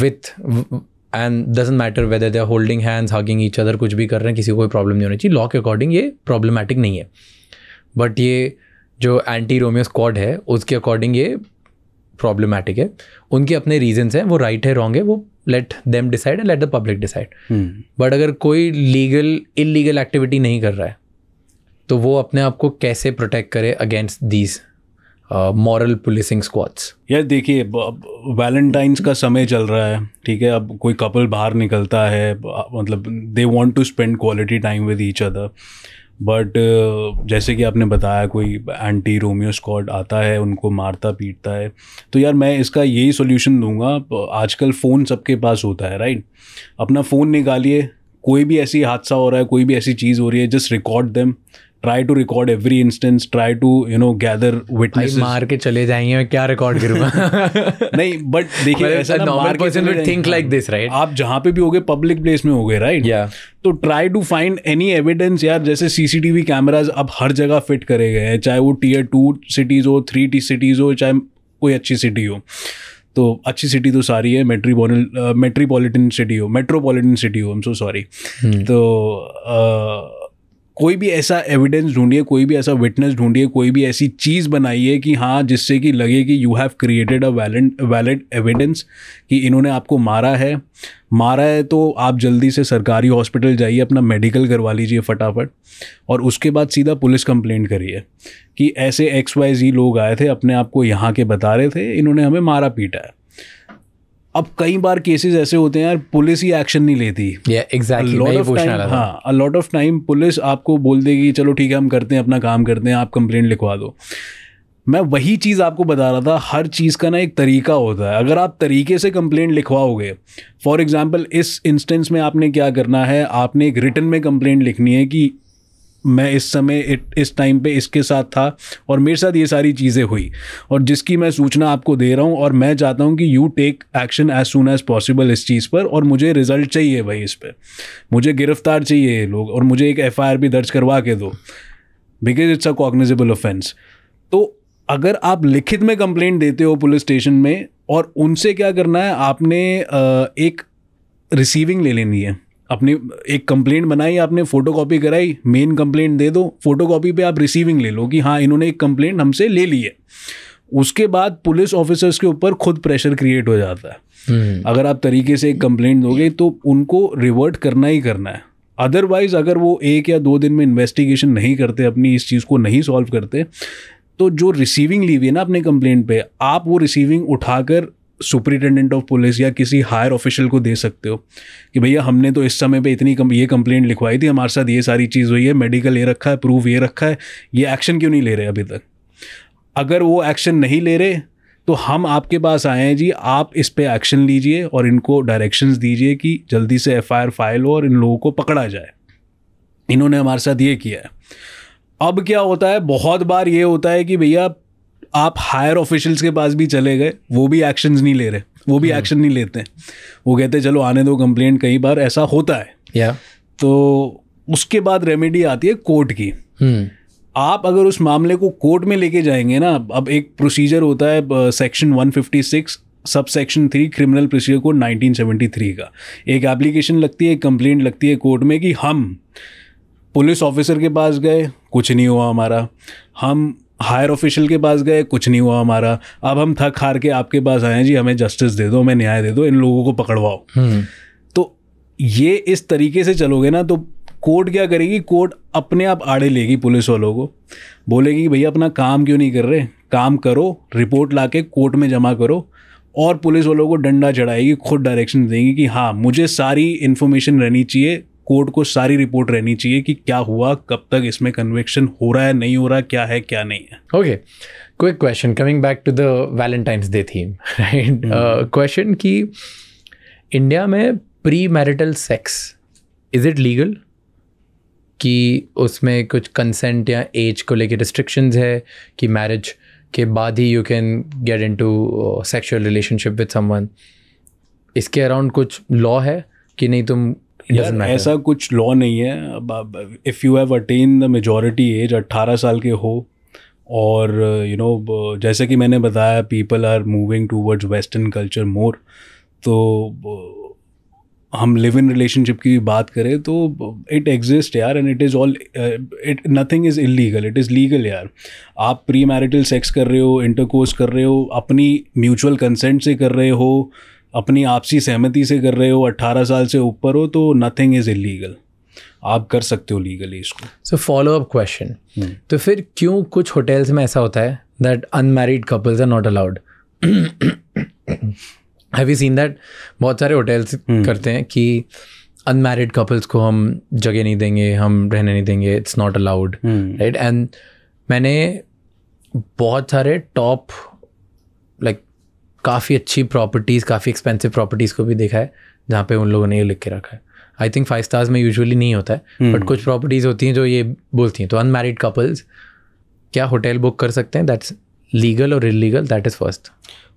with and doesn't matter whether they are holding hands hugging each other कुछ भी कर रहे हैं किसी को कोई प्रॉब्लम नहीं होनी चाहिए लॉ के अकॉर्डिंग ये प्रॉब्लमैटिक नहीं है बट ये जो एंटी रोमियो स्क्वाड है उसके अकॉर्डिंग ये प्रॉब्लमेटिक है उनके अपने रीजंस हैं वो राइट right है रॉन्ग है वो let them decide and let the public decide but अगर कोई लीगल इलीगल एक्टिविटी नहीं कर रहा है तो वो अपने आप को कैसे प्रोटेक्ट करे against these moral policing squads यार देखिए वैलेंटाइंस का समय चल रहा है ठीक है अब कोई कपल बाहर निकलता है मतलब they want to spend quality time with each other but uh, जैसे कि आपने बताया कोई एंटी रोमियो स्कॉड आता है उनको मारता पीटता है तो यार मैं इसका यही सोल्यूशन दूंगा आजकल फ़ोन सबके पास होता है राइट अपना फ़ोन निकालिए कोई भी ऐसी हादसा हो रहा है कोई भी ऐसी चीज़ हो रही है just record them try to record every instance try to you know gather witness मार के चले जाएंगे मैं क्या रिकॉर्ड करूंगा <laughs> नहीं बट देखिए मतलब ऐसा थिंक लाइक दिस राइट आप जहां पे भी होगे पब्लिक प्लेस में होगे राइट या तो try to find any evidence यार जैसे सीसीटीवी कैमराज अब हर जगह फिट करे गए हैं चाहे वो टीयर टू सिटीज हो थ्री टी सिटीज हो चाहे कोई अच्छी सिटी हो तो अच्छी सिटी तो सारी है मेट्री मेट्रीपोलिटन सिटी हो मेट्रोपोलिटन सिटी हो आई एम सो सॉरी तो uh, कोई भी ऐसा एविडेंस ढूंढिए कोई भी ऐसा विटनेस ढूंढिए कोई भी ऐसी चीज़ बनाइए कि हाँ जिससे कि लगे कि you have created a valid valid evidence कि इन्होंने आपको मारा है मारा है तो आप जल्दी से सरकारी हॉस्पिटल जाइए अपना मेडिकल करवा लीजिए फटाफट और उसके बाद सीधा पुलिस कंप्लेंट करिए कि ऐसे एक्स वाई जी लोग आए थे अपने आप को यहाँ के बता रहे थे इन्होंने हमें मारा पीटा है अब कई बार केसेस ऐसे होते हैं यार पुलिस ही एक्शन नहीं लेती हाँ लॉट ऑफ टाइम पुलिस आपको बोल देगी चलो ठीक है हम करते हैं अपना काम करते हैं आप कंप्लेंट लिखवा दो मैं वही चीज़ आपको बता रहा था हर चीज़ का ना एक तरीका होता है अगर आप तरीके से कंप्लेंट लिखवाओगे फॉर एग्ज़ाम्पल इस इंस्टेंस में आपने क्या करना है आपने एक रिटर्न में कंप्लेंट लिखनी है कि मैं इस समय इस टाइम पे इसके साथ था और मेरे साथ ये सारी चीज़ें हुई और जिसकी मैं सूचना आपको दे रहा हूँ और मैं चाहता हूँ कि you take action as soon as possible इस चीज़ पर और मुझे रिजल्ट चाहिए भाई इस पर मुझे गिरफ्तार चाहिए ये लोग और मुझे एक एफ भी दर्ज करवा के दो because it's a cognizable offence तो अगर आप लिखित में कंप्लेंट देते हो पुलिस स्टेशन में और उनसे क्या करना है आपने एक रिसीविंग ले लेनी है अपनी एक कंप्लेंट बनाई आपने फ़ोटो कॉपी कराई मेन कंप्लेंट दे दो फ़ोटो कॉपी पर आप रिसीविंग ले लो कि हाँ इन्होंने एक कंप्लेंट हमसे ले ली है उसके बाद पुलिस ऑफिसर्स के ऊपर खुद प्रेशर क्रिएट हो जाता है हम्म। अगर आप तरीके से एक कंप्लेंट दोगे तो उनको रिवर्ट करना ही करना है अदरवाइज़ अगर वो एक या दो दिन में इन्वेस्टिगेशन नहीं करते अपनी इस चीज़ को नहीं सॉल्व करते तो जो रिसीविंग ली हुई है ना अपने कंप्लेंट पे आप वो रिसीविंग उठाकर सुपरिटेंडेंट ऑफ पुलिस या किसी हायर ऑफिशियल को दे सकते हो कि भैया हमने तो इस समय पे इतनी कम ये कंप्लेंट लिखवाई थी हमारे साथ ये सारी चीज़ हुई है मेडिकल ये रखा है प्रूफ ये रखा है ये एक्शन क्यों नहीं ले रहे अभी तक अगर वो एक्शन नहीं ले रहे तो हम आपके पास आए हैं जी आप इस पर एक्शन लीजिए और इनको डायरेक्शंस दीजिए कि जल्दी से एफ फाइल हो और इन लोगों को पकड़ा जाए इन्होंने हमारे साथ ये किया है अब क्या होता है बहुत बार ये होता है कि भैया आप हायर ऑफिशियल्स के पास भी चले गए वो भी एक्शंस नहीं ले रहे वो भी एक्शन hmm. नहीं लेते हैं वो कहते चलो आने दो कंप्लेंट कई बार ऐसा होता है या तो उसके बाद रेमेडी आती है कोर्ट की hmm. आप अगर उस मामले को कोर्ट में लेके जाएंगे ना अब एक प्रोसीजर होता है section 156 sub section three criminal procedure code 1973 का एक एप्लीकेशन लगती है एक कंप्लेंट लगती है कोर्ट में कि हम पुलिस ऑफिसर के पास गए कुछ नहीं हुआ हमारा हम हायर ऑफिशियल के पास गए कुछ नहीं हुआ हमारा अब हम थक हार के आपके पास आए हैं जी हमें जस्टिस दे दो हमें न्याय दे दो इन लोगों को पकड़वाओ हम्म। तो ये इस तरीके से चलोगे ना तो कोर्ट क्या करेगी कोर्ट अपने आप आड़े लेगी पुलिस वालों को बोलेगी भैया अपना काम क्यों नहीं कर रहे काम करो रिपोर्ट ला के कोर्ट में जमा करो और पुलिस वालों को डंडा चढ़ाएगी खुद डायरेक्शन देंगी कि हाँ मुझे सारी इन्फॉर्मेशन रहनी चाहिए कोर्ट को सारी रिपोर्ट रहनी चाहिए कि क्या हुआ कब तक इसमें कन्वेक्शन हो रहा है नहीं हो रहा क्या है क्या नहीं है okay quick question coming back to the Valentine's day theme right question कि इंडिया में premarital sex is it legal कि उसमें कुछ कंसेंट या एज को लेके रिस्ट्रिक्शंस है कि मैरिज के बाद ही you can get into sexual relationship with someone इसके अराउंड कुछ लॉ है कि नहीं तुम यार ऐसा कुछ लॉ नहीं है if you have attain the majority age 18 साल के हो और यू नो जैसे कि मैंने बताया people are moving towards western culture more तो हम लिव इन रिलेशनशिप की भी बात करें तो इट एग्जिस्ट यार and it is all it nothing is illegal it is legal यार आप प्री मैरिटल सेक्स कर रहे हो इंटरकोर्स कर रहे हो अपनी म्यूचुअल कंसेंट से कर रहे हो अपनी आपसी सहमति से कर रहे हो 18 साल से ऊपर हो तो नथिंग इज़ इलीगल आप कर सकते हो लीगली इसको सो फॉलो अप क्वेश्चन तो फिर क्यों कुछ होटल्स में ऐसा होता है that unmarried couples are not allowed have you seen that बहुत सारे होटल्स हम्म। hmm. करते हैं कि अनमेरिड कपल्स को हम जगह नहीं देंगे हम रहने नहीं देंगे it's not allowed right and मैंने बहुत सारे टॉप लाइक काफ़ी अच्छी प्रॉपर्टीज़ काफ़ी एक्सपेंसिव प्रॉपर्टीज़ को भी देखा है जहाँ पे उन लोगों ने ये लिख के रखा है आई थिंक फाइव स्टार्स में यूजुअली नहीं होता है बट हम्म। कुछ प्रॉपर्टीज़ होती हैं जो ये बोलती हैं तो अनमेरिड कपल्स क्या होटल बुक कर सकते हैं दैट्स लीगल और इलीगल दैट इज़ फर्स्ट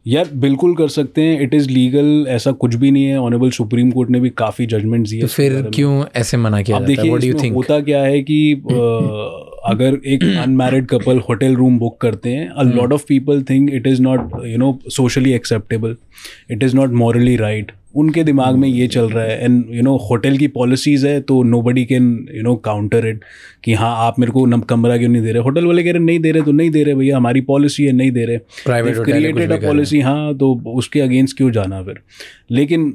यार बिल्कुल कर सकते हैं इट इज़ लीगल ऐसा कुछ भी नहीं है ऑनरेबल सुप्रीम कोर्ट ने भी काफ़ी जजमेंट दिए तो फिर क्यों ऐसे मना किया देखिए होता क्या है कि <clears throat> अगर एक unmarried couple hotel room book करते हैं a lot of people think it is not you know socially acceptable it is not morally right उनके दिमाग में ये चल रहा है एंड यू नो होटल की पॉलिसीज़ है तो nobody can you know counter it कि हाँ आप मेरे को नम कमरा क्यों नहीं दे रहे होटल वाले कह रहे नहीं दे रहे तो नहीं दे रहे भैया हमारी पॉलिसी है नहीं दे रहे क्रिएटेड अ पॉलिसी हाँ तो उसके अगेंस्ट क्यों जाना फिर लेकिन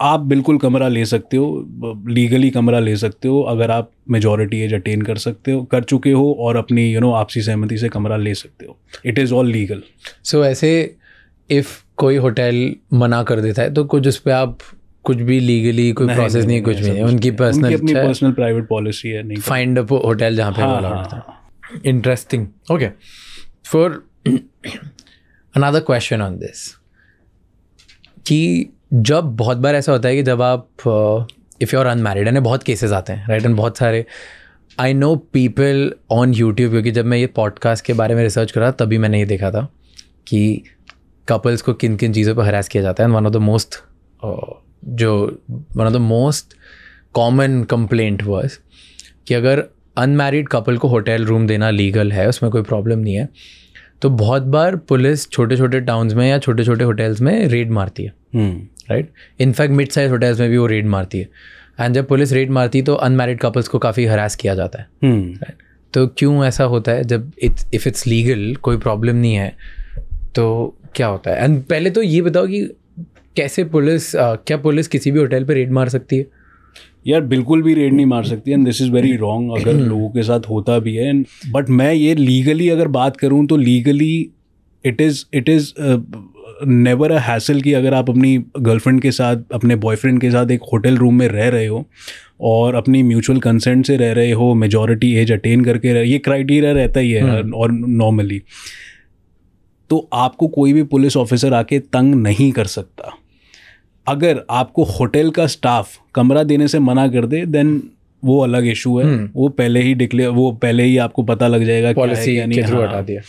आप बिल्कुल कमरा ले सकते हो लीगली कमरा ले सकते हो अगर आप मेजोरिटी एज अटेन कर सकते हो कर चुके हो और अपनी यू you नो know, आपसी सहमति से कमरा ले सकते हो it is all legal so ऐसे इफ़ कोई होटल मना कर देता है तो कुछ उस पर आप कुछ भी लीगली कोई प्रोसेस नहीं, नहीं, कुछ भी नहीं उनकी पर्सनल पर्सनल प्राइवेट पॉलिसी है नहीं फाइंड अप होटल जहाँ पे interesting okay for another question on this कि जब बहुत बार ऐसा होता है कि जब आप if you are unmarried and बहुत केसेस आते हैं राइट एंड बहुत सारे I know people on YouTube क्योंकि जब मैं ये पॉडकास्ट के बारे में रिसर्च करा तभी मैंने ये देखा था कि कपल्स को किन किन चीज़ों पर हरास किया जाता है and one of the most जो one of the most common complaint वर्स कि अगर अनमेरिड कपल को होटल रूम देना लीगल है उसमें कोई प्रॉब्लम नहीं है तो बहुत बार पुलिस छोटे छोटे टाउन्स में या छोटे छोटे होटल्स में रेड मारती है hmm. Right in fact mid size hotels में भी वो रेड मारती है एंड जब पुलिस रेड मारती है तो अनमेरिड कपल्स को काफ़ी हरास किया जाता है hmm. तो क्यों ऐसा होता है जब इट्स इफ़ इट्स लीगल कोई प्रॉब्लम नहीं है तो क्या होता है एंड पहले तो ये बताओ कि कैसे पुलिस क्या पुलिस किसी भी होटल पर रेड मार सकती है यार बिल्कुल भी रेड नहीं मार सकती and this is very wrong अगर <clears throat> लोगों के साथ होता भी है एंड बट मैं ये लीगली अगर बात करूँ तो legally it is it is never a hassle कि अगर आप अपनी गर्लफ्रेंड के साथ अपने बॉयफ्रेंड के साथ एक होटल रूम में रह रहे हो और अपनी म्यूचुअल कंसेंट से रह रहे हो मेजॉरिटी एज अटेन करके रह ये क्राइटेरिया रहता ही है हम्म। और नॉर्मली तो आपको कोई भी पुलिस ऑफिसर आके तंग नहीं कर सकता अगर आपको होटल का स्टाफ कमरा देने से मना कर दे देन वो अलग इशू है हम्म। वो पहले ही डिक्लेयर वो पहले ही आपको पता लग जाएगा पॉलिसी हाँ। हटा दिया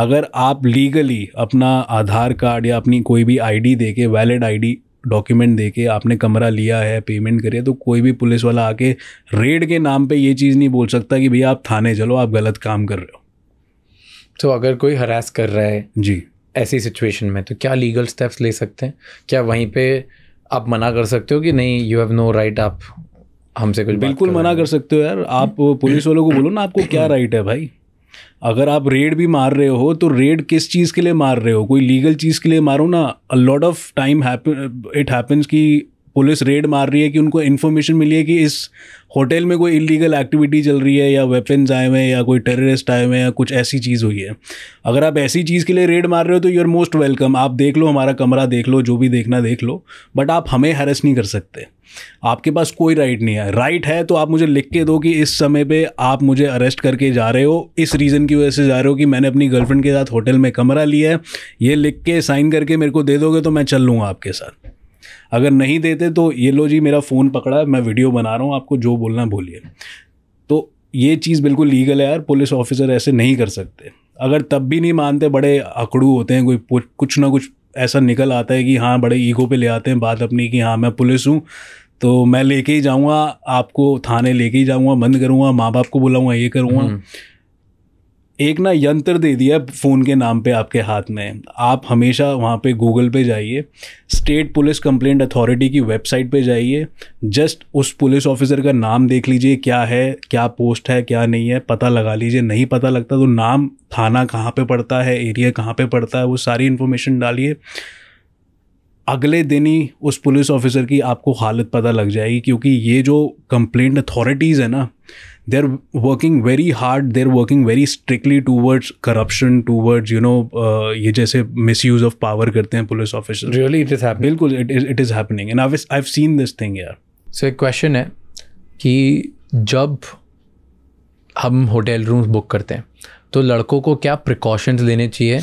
अगर आप लीगली अपना आधार कार्ड या अपनी कोई भी आईडी देके वैलिड आईडी डॉक्यूमेंट देके आपने कमरा लिया है पेमेंट करी है तो कोई भी पुलिस वाला आके रेड के नाम पे ये चीज़ नहीं बोल सकता कि भैया आप थाने चलो आप गलत काम कर रहे हो तो अगर कोई हरास कर रहा है जी ऐसी सिचुएशन में तो क्या लीगल स्टेप्स ले सकते हैं क्या वहीं पे आप मना कर सकते हो कि नहीं यू हैव नो राइट आप हमसे कुछ बिल्कुल मना कर सकते हो यार आप पुलिस वालों को बोलो ना आपको क्या राइट <clears throat> है भाई अगर आप रेड भी मार रहे हो तो रेड किस चीज़ के लिए मार रहे हो कोई लीगल चीज़ के लिए मारो ना a lot of time it happens कि पुलिस रेड मार रही है कि उनको इन्फॉर्मेशन मिली है कि इस होटल में कोई इलीगल एक्टिविटी चल रही है या वेपन्स आए हुए हैं या कोई टेररिस्ट आए हुए हैं या कुछ ऐसी चीज़ हुई है अगर आप ऐसी चीज़ के लिए रेड मार रहे हो तो यू आर मोस्ट वेलकम आप देख लो हमारा कमरा देख लो जो भी देखना देख लो बट आप हमें हैरस नहीं कर सकते आपके पास कोई राइट नहीं है राइट है तो आप मुझे लिख के दो कि इस समय पे आप मुझे अरेस्ट करके जा रहे हो इस रीज़न की वजह से जा रहे हो कि मैंने अपनी गर्लफ्रेंड के साथ होटल में कमरा लिया है ये लिख के साइन करके मेरे को दे दोगे तो मैं चल लूँगा आपके साथ अगर नहीं देते तो ये लो जी मेरा फ़ोन पकड़ा है मैं वीडियो बना रहा हूँ आपको जो बोलना बोलिए तो ये चीज़ बिल्कुल लीगल है यार पुलिस ऑफिसर ऐसे नहीं कर सकते अगर तब भी नहीं मानते बड़े अकड़ू होते हैं कोई कुछ ना कुछ ऐसा निकल आता है कि हाँ बड़े ईगो पे ले आते हैं बात अपनी कि हाँ मैं पुलिस हूँ तो मैं लेके ही जाऊँगा आपको थाने लेके ही जाऊँगा बंद करूँगा माँ बाप को बुलाऊँगा ये करूँगा हम्म। एक ना यंत्र दे दिया फ़ोन के नाम पे आपके हाथ में आप हमेशा वहाँ पे गूगल पे जाइए स्टेट पुलिस कंप्लेंट अथॉरिटी की वेबसाइट पे जाइए जस्ट उस पुलिस ऑफिसर का नाम देख लीजिए क्या है क्या पोस्ट है क्या नहीं है पता लगा लीजिए नहीं पता लगता तो नाम थाना कहाँ पे पड़ता है एरिया कहाँ पे पड़ता है वो सारी इन्फॉर्मेशन डालिए अगले दिन ही उस पुलिस ऑफिसर की आपको हालत पता लग जाएगी क्योंकि ये जो कंप्लेंट अथॉरिटीज़ है ना they are working very hard they are working very strictly towards corruption towards you know ये जैसे मिस यूज़ ऑफ पावर करते हैं police officer really it is बिल्कुल it is it is happening and I I seen this thing यार so एक question है कि जब हम होटल रूम बुक करते हैं तो लड़कों को क्या प्रिकॉशंस लेने चाहिए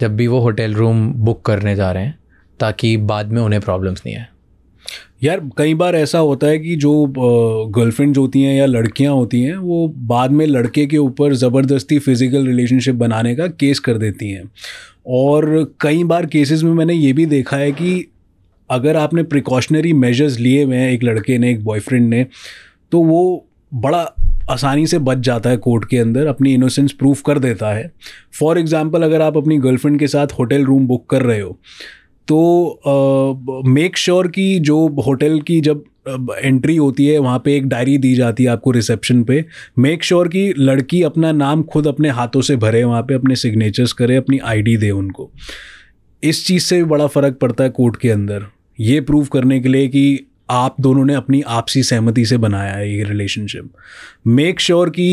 जब भी वो होटल रूम बुक करने जा रहे हैं ताकि बाद में उन्हें प्रॉब्लम्स नहीं आए यार कई बार ऐसा होता है कि जो गर्लफ्रेंड होती हैं या लड़कियां होती हैं वो बाद में लड़के के ऊपर ज़बरदस्ती फ़िज़िकल रिलेशनशिप बनाने का केस कर देती हैं और कई बार केसेस में मैंने ये भी देखा है कि अगर आपने प्रिकॉशनरी मेजर्स लिए हुए हैं एक लड़के ने एक बॉयफ्रेंड ने तो वो बड़ा आसानी से बच जाता है कोर्ट के अंदर अपनी इनोसेंस प्रूफ कर देता है फॉर एग्ज़ाम्पल अगर आप अपनी गर्लफ्रेंड के साथ होटल रूम बुक कर रहे हो तो मेक श्योर sure कि जो होटल की जब एंट्री होती है वहाँ पे एक डायरी दी जाती है आपको रिसेप्शन पे मेक श्योर sure कि लड़की अपना नाम खुद अपने हाथों से भरे वहाँ पे अपने सिग्नेचर्स करे अपनी आईडी दे उनको इस चीज़ से भी बड़ा फ़र्क पड़ता है कोर्ट के अंदर ये प्रूव करने के लिए कि आप दोनों ने अपनी आपसी सहमति से बनाया है ये रिलेशनशिप मेक श्योर कि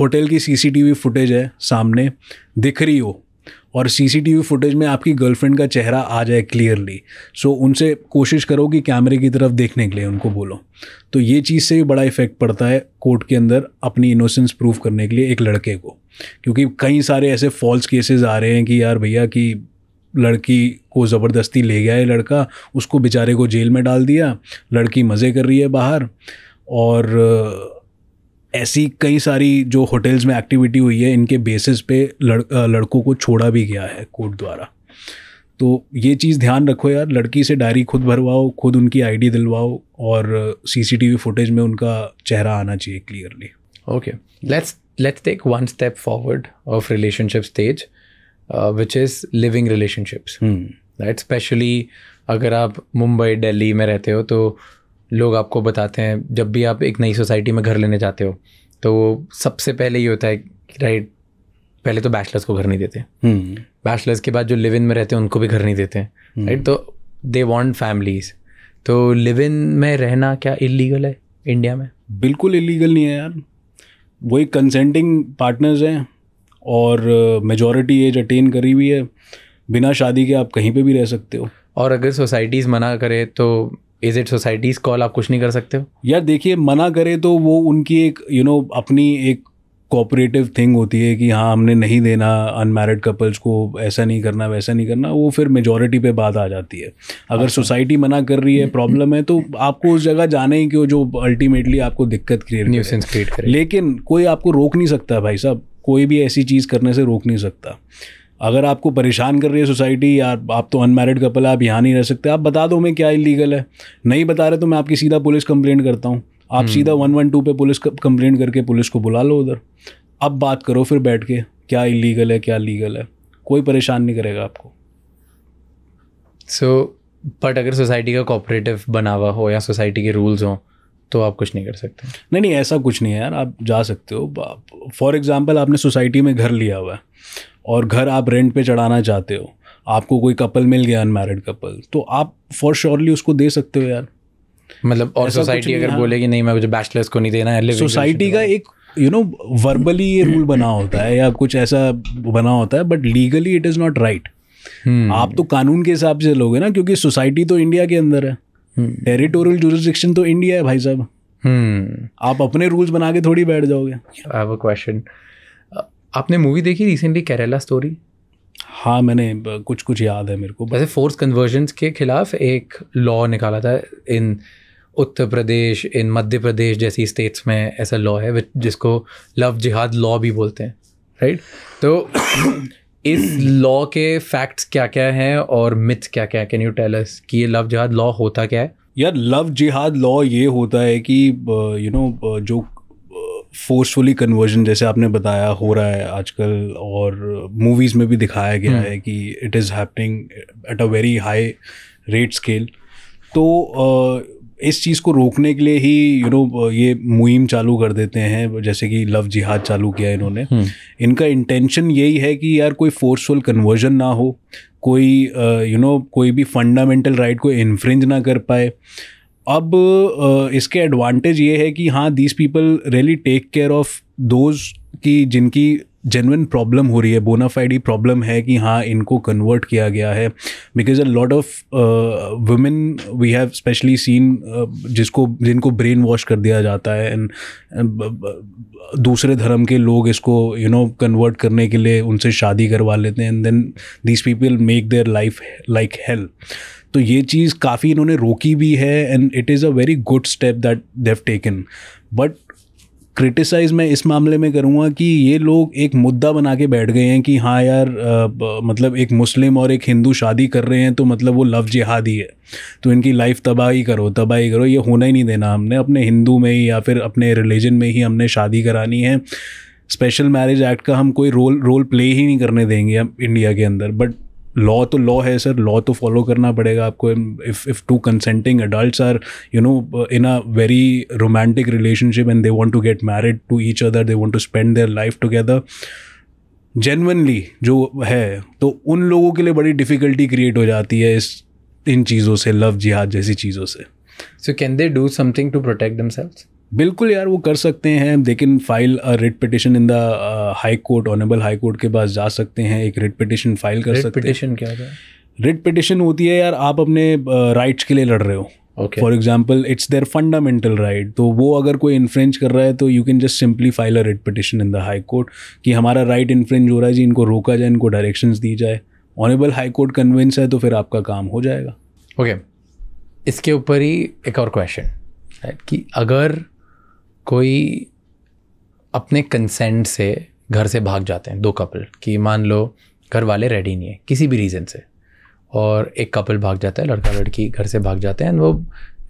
होटल की सीसीटीवी फुटेज है सामने दिख रही हो और सीसीटीवी फुटेज में आपकी गर्लफ्रेंड का चेहरा आ जाए क्लियरली सो so, उनसे कोशिश करो कि कैमरे की तरफ देखने के लिए उनको बोलो तो ये चीज़ से भी बड़ा इफेक्ट पड़ता है कोर्ट के अंदर अपनी इनोसेंस प्रूव करने के लिए एक लड़के को क्योंकि कई सारे ऐसे फॉल्स केसेस आ रहे हैं कि यार भैया कि लड़की को ज़बरदस्ती ले गया है लड़का उसको बेचारे को जेल में डाल दिया लड़की मज़े कर रही है बाहर और ऐसी कई सारी जो होटल्स में एक्टिविटी हुई है इनके बेसिस पे लड़, लड़कों को छोड़ा भी गया है कोर्ट द्वारा तो ये चीज़ ध्यान रखो यार लड़की से डायरी खुद भरवाओ खुद उनकी आईडी दिलवाओ और सीसीटीवी फुटेज में उनका चेहरा आना चाहिए clearly okay let's let's take one step forward of relationship stage which is living relationships right specially अगर आप मुंबई दिल्ली में रहते हो तो लोग आपको बताते हैं जब भी आप एक नई सोसाइटी में घर लेने जाते हो तो सबसे पहले ये होता है राइट पहले तो बैचलर्स को घर नहीं देते हम्म। बैचलर्स के बाद जो लिव इन में रहते हैं उनको भी घर नहीं देते राइट हम्म। तो दे वॉन्ट फैमिलीज तो लिव इन में रहना क्या इलीगल है इंडिया में बिल्कुल इलीगल नहीं है यार वही कंसेंटिंग पार्टनर्स हैं और मेजॉरिटी एज अटेन करी हुई है बिना शादी के आप कहीं पे भी रह सकते हो और अगर सोसाइटीज़ मना करे तो इज इट सोसाइटीज कॉल आप कुछ नहीं कर सकते हो यार देखिए मना करे तो वो उनकी एक यू you नो know, अपनी एक कोऑपरेटिव थिंग होती है कि हाँ हमने नहीं देना अनमैरिड कपल्स को ऐसा नहीं करना वैसा नहीं करना वो फिर मेजोरिटी पे बात आ जाती है अगर सोसाइटी अच्छा। मना कर रही है प्रॉब्लम है तो आपको उस जगह जाना ही क्यों जो अल्टीमेटली आपको दिक्कत क्रिएट क्रिएट लेकिन कोई आपको रोक नहीं सकता भाई साहब कोई भी ऐसी चीज़ करने से रोक नहीं सकता अगर आपको परेशान कर रही है सोसाइटी यार आप तो अनमेरिड कपल आप यहाँ नहीं रह सकते आप बता दो मैं क्या इलीगल है नहीं बता रहे तो मैं आपकी सीधा पुलिस कंप्लेंट करता हूँ आप हम्म। सीधा वन वन टू पर पुलिस कंप्लेंट करके पुलिस को बुला लो उधर अब बात करो फिर बैठ के क्या इलीगल है क्या लीगल है कोई परेशान नहीं करेगा आपको सो बट अगर सोसाइटी का कोऑपरेटिव बना हुआ हो या सोसाइटी के रूल्स हों तो आप कुछ नहीं कर सकते नहीं नहीं ऐसा कुछ नहीं है यार आप जा सकते हो फॉर एग्ज़ाम्पल आपने सोसाइटी में घर लिया हुआ है और घर आप रेंट पे चढ़ाना चाहते हो आपको कोई कपल मिल गया अनमैरिड कपल तो आप फॉर श्योरली उसको दे सकते हो यार मतलब और सोसाइटी अगर हाँ। बोले कि नहीं मैं मुझे बैचलर्स को नहीं देना है सोसाइटी का एक यू नो वर्बली ये रूल बना होता है या कुछ ऐसा बना होता है but legally it is not right आप तो कानून के हिसाब से लोगे ना क्योंकि सोसाइटी तो इंडिया के अंदर है टेरिटोरियल हम्म। जुरिस्डिक्शन तो इंडिया है भाई साहब हम्म। आप अपने रूल्स बना के थोड़ी बैठ जाओगे आई हैव अ क्वेश्चन आपने मूवी देखी रिसेंटली केरला स्टोरी हाँ मैंने कुछ कुछ याद है मेरे को वैसे फोर्स कन्वर्जन के खिलाफ एक लॉ निकाला था इन उत्तर प्रदेश इन मध्य प्रदेश जैसी स्टेट्स में ऐसा लॉ है जिसको लव जिहाद लॉ भी बोलते हैं राइट तो <coughs> इस लॉ के फैक्ट्स क्या क्या हैं और मिथ क्या क्या कैन यू टेल अस कि ये लव जिहाद लॉ होता क्या है यार लव जिहाद लॉ ये होता है कि यू नो जो फोर्सफुली कन्वर्जन जैसे आपने बताया हो रहा है आजकल और मूवीज़ में भी दिखाया गया हम्म। है कि it is happening at a very high rate scale तो इस चीज़ को रोकने के लिए ही यू you नो know, ये मुहिम चालू कर देते हैं जैसे कि लव जिहाद चालू किया इन्होंने हम्म। इनका इंटेंशन यही है कि यार कोई फोर्सफुल कन्वर्जन ना हो कोई you uh, know you know, कोई भी फंडामेंटल राइट right को इन्फ्रिंज ना कर पाए अब इसके एडवांटेज ये है कि हाँ these people really take care of those की जिनकी जेनवन प्रॉब्लम हो रही है बोनाफाइड ही प्रॉब्लम है कि हाँ इनको कन्वर्ट किया गया है because a lot of women we have specially seen जिसको जिनको ब्रेन वॉश कर दिया जाता है एंड दूसरे धर्म के लोग इसको यू नो कन्वर्ट करने के लिए उनसे शादी करवा लेते हैं and then these people make their life like health तो ये चीज़ काफ़ी इन्होंने रोकी भी है and it is a very good step that they've taken but criticize मैं इस मामले में करूँगा कि ये लोग एक मुद्दा बना के बैठ गए हैं कि हाँ यार आ, मतलब एक मुस्लिम और एक हिंदू शादी कर रहे हैं तो मतलब वो लव जिहादी है तो इनकी लाइफ तबाही करो तबाही करो ये होना ही नहीं देना हमने अपने हिंदू में ही या फिर अपने रिलीजन में ही हमने शादी करानी है स्पेशल मैरिज एक्ट का हम कोई रोल रोल प्ले ही नहीं करने देंगे हम इंडिया के अंदर बट लॉ तो लॉ है सर लॉ तो फॉलो करना पड़ेगा आपको if if two consenting adult are you know in a very romantic relationship and they want to get married to each other they want to spend their life together genuinely जो है तो उन लोगों के लिए बड़ी डिफ़िकल्टी क्रिएट हो जाती है इस इन चीज़ों से लव जिहाद जैसी चीज़ों से so can they do something to protect self बिल्कुल यार वो कर सकते हैं they can file writ petition in the high court honourable high court के पास जा सकते हैं एक रिट पिटिशन फाइल कर सकते हैं पिटिशन क्या है रिट पिटिशन होती है यार आप अपने राइट्स uh, के लिए लड़ रहे हो for example it's their fundamental right तो वो अगर कोई इन्फ्रेंच कर रहा है तो you can just simply file a writ petition in the high court कि हमारा राइट इन्फ्रेंच हो रहा है जी इनको रोका जाए इनको डायरेक्शंस दी जाए ऑनेबल हाई कोर्ट कन्विंस है तो फिर आपका काम हो जाएगा ओके okay. इसके ऊपर ही एक और क्वेश्चन कि अगर कोई अपने कंसेंट से घर से भाग जाते हैं दो कपल कि मान लो घर वाले रेडी नहीं है किसी भी रीज़न से और एक कपल भाग जाता है लड़का लड़की घर से भाग जाते हैं एंड वो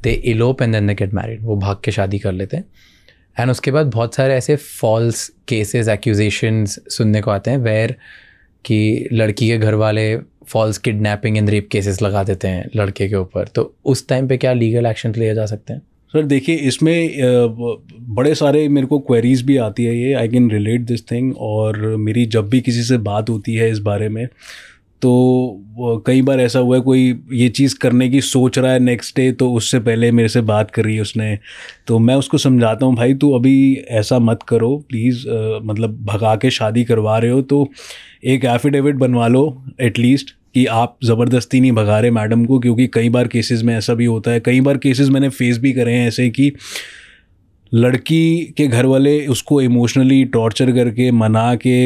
they elope and then they get married वो भाग के शादी कर लेते हैं एंड उसके बाद बहुत सारे ऐसे फॉल्स केसेस एक्यूजेशंस सुनने को आते हैं वेर कि लड़की के घर वाले false kidnapping and rape cases लगा देते हैं लड़के के ऊपर तो उस टाइम पे क्या लीगल एक्शन लिए जा सकते हैं सर देखिए इसमें बड़े सारे मेरे को क्वेरीज भी आती है ये I can relate this thing और मेरी जब भी किसी से बात होती है इस बारे में तो कई बार ऐसा हुआ है कोई ये चीज़ करने की सोच रहा है नेक्स्ट डे तो उससे पहले मेरे से बात कर रही है उसने तो मैं उसको समझाता हूँ भाई तू अभी ऐसा मत करो प्लीज़ मतलब भगा के शादी करवा रहे हो तो एक एफिडेविट बनवा लो एटलीस्ट कि आप ज़बरदस्ती नहीं भगा रहे मैडम को क्योंकि कई बार केसेस में ऐसा भी होता है कई बार केसेस मैंने फेस भी करे हैं ऐसे कि लड़की के घर वाले उसको इमोशनली टॉर्चर करके मना के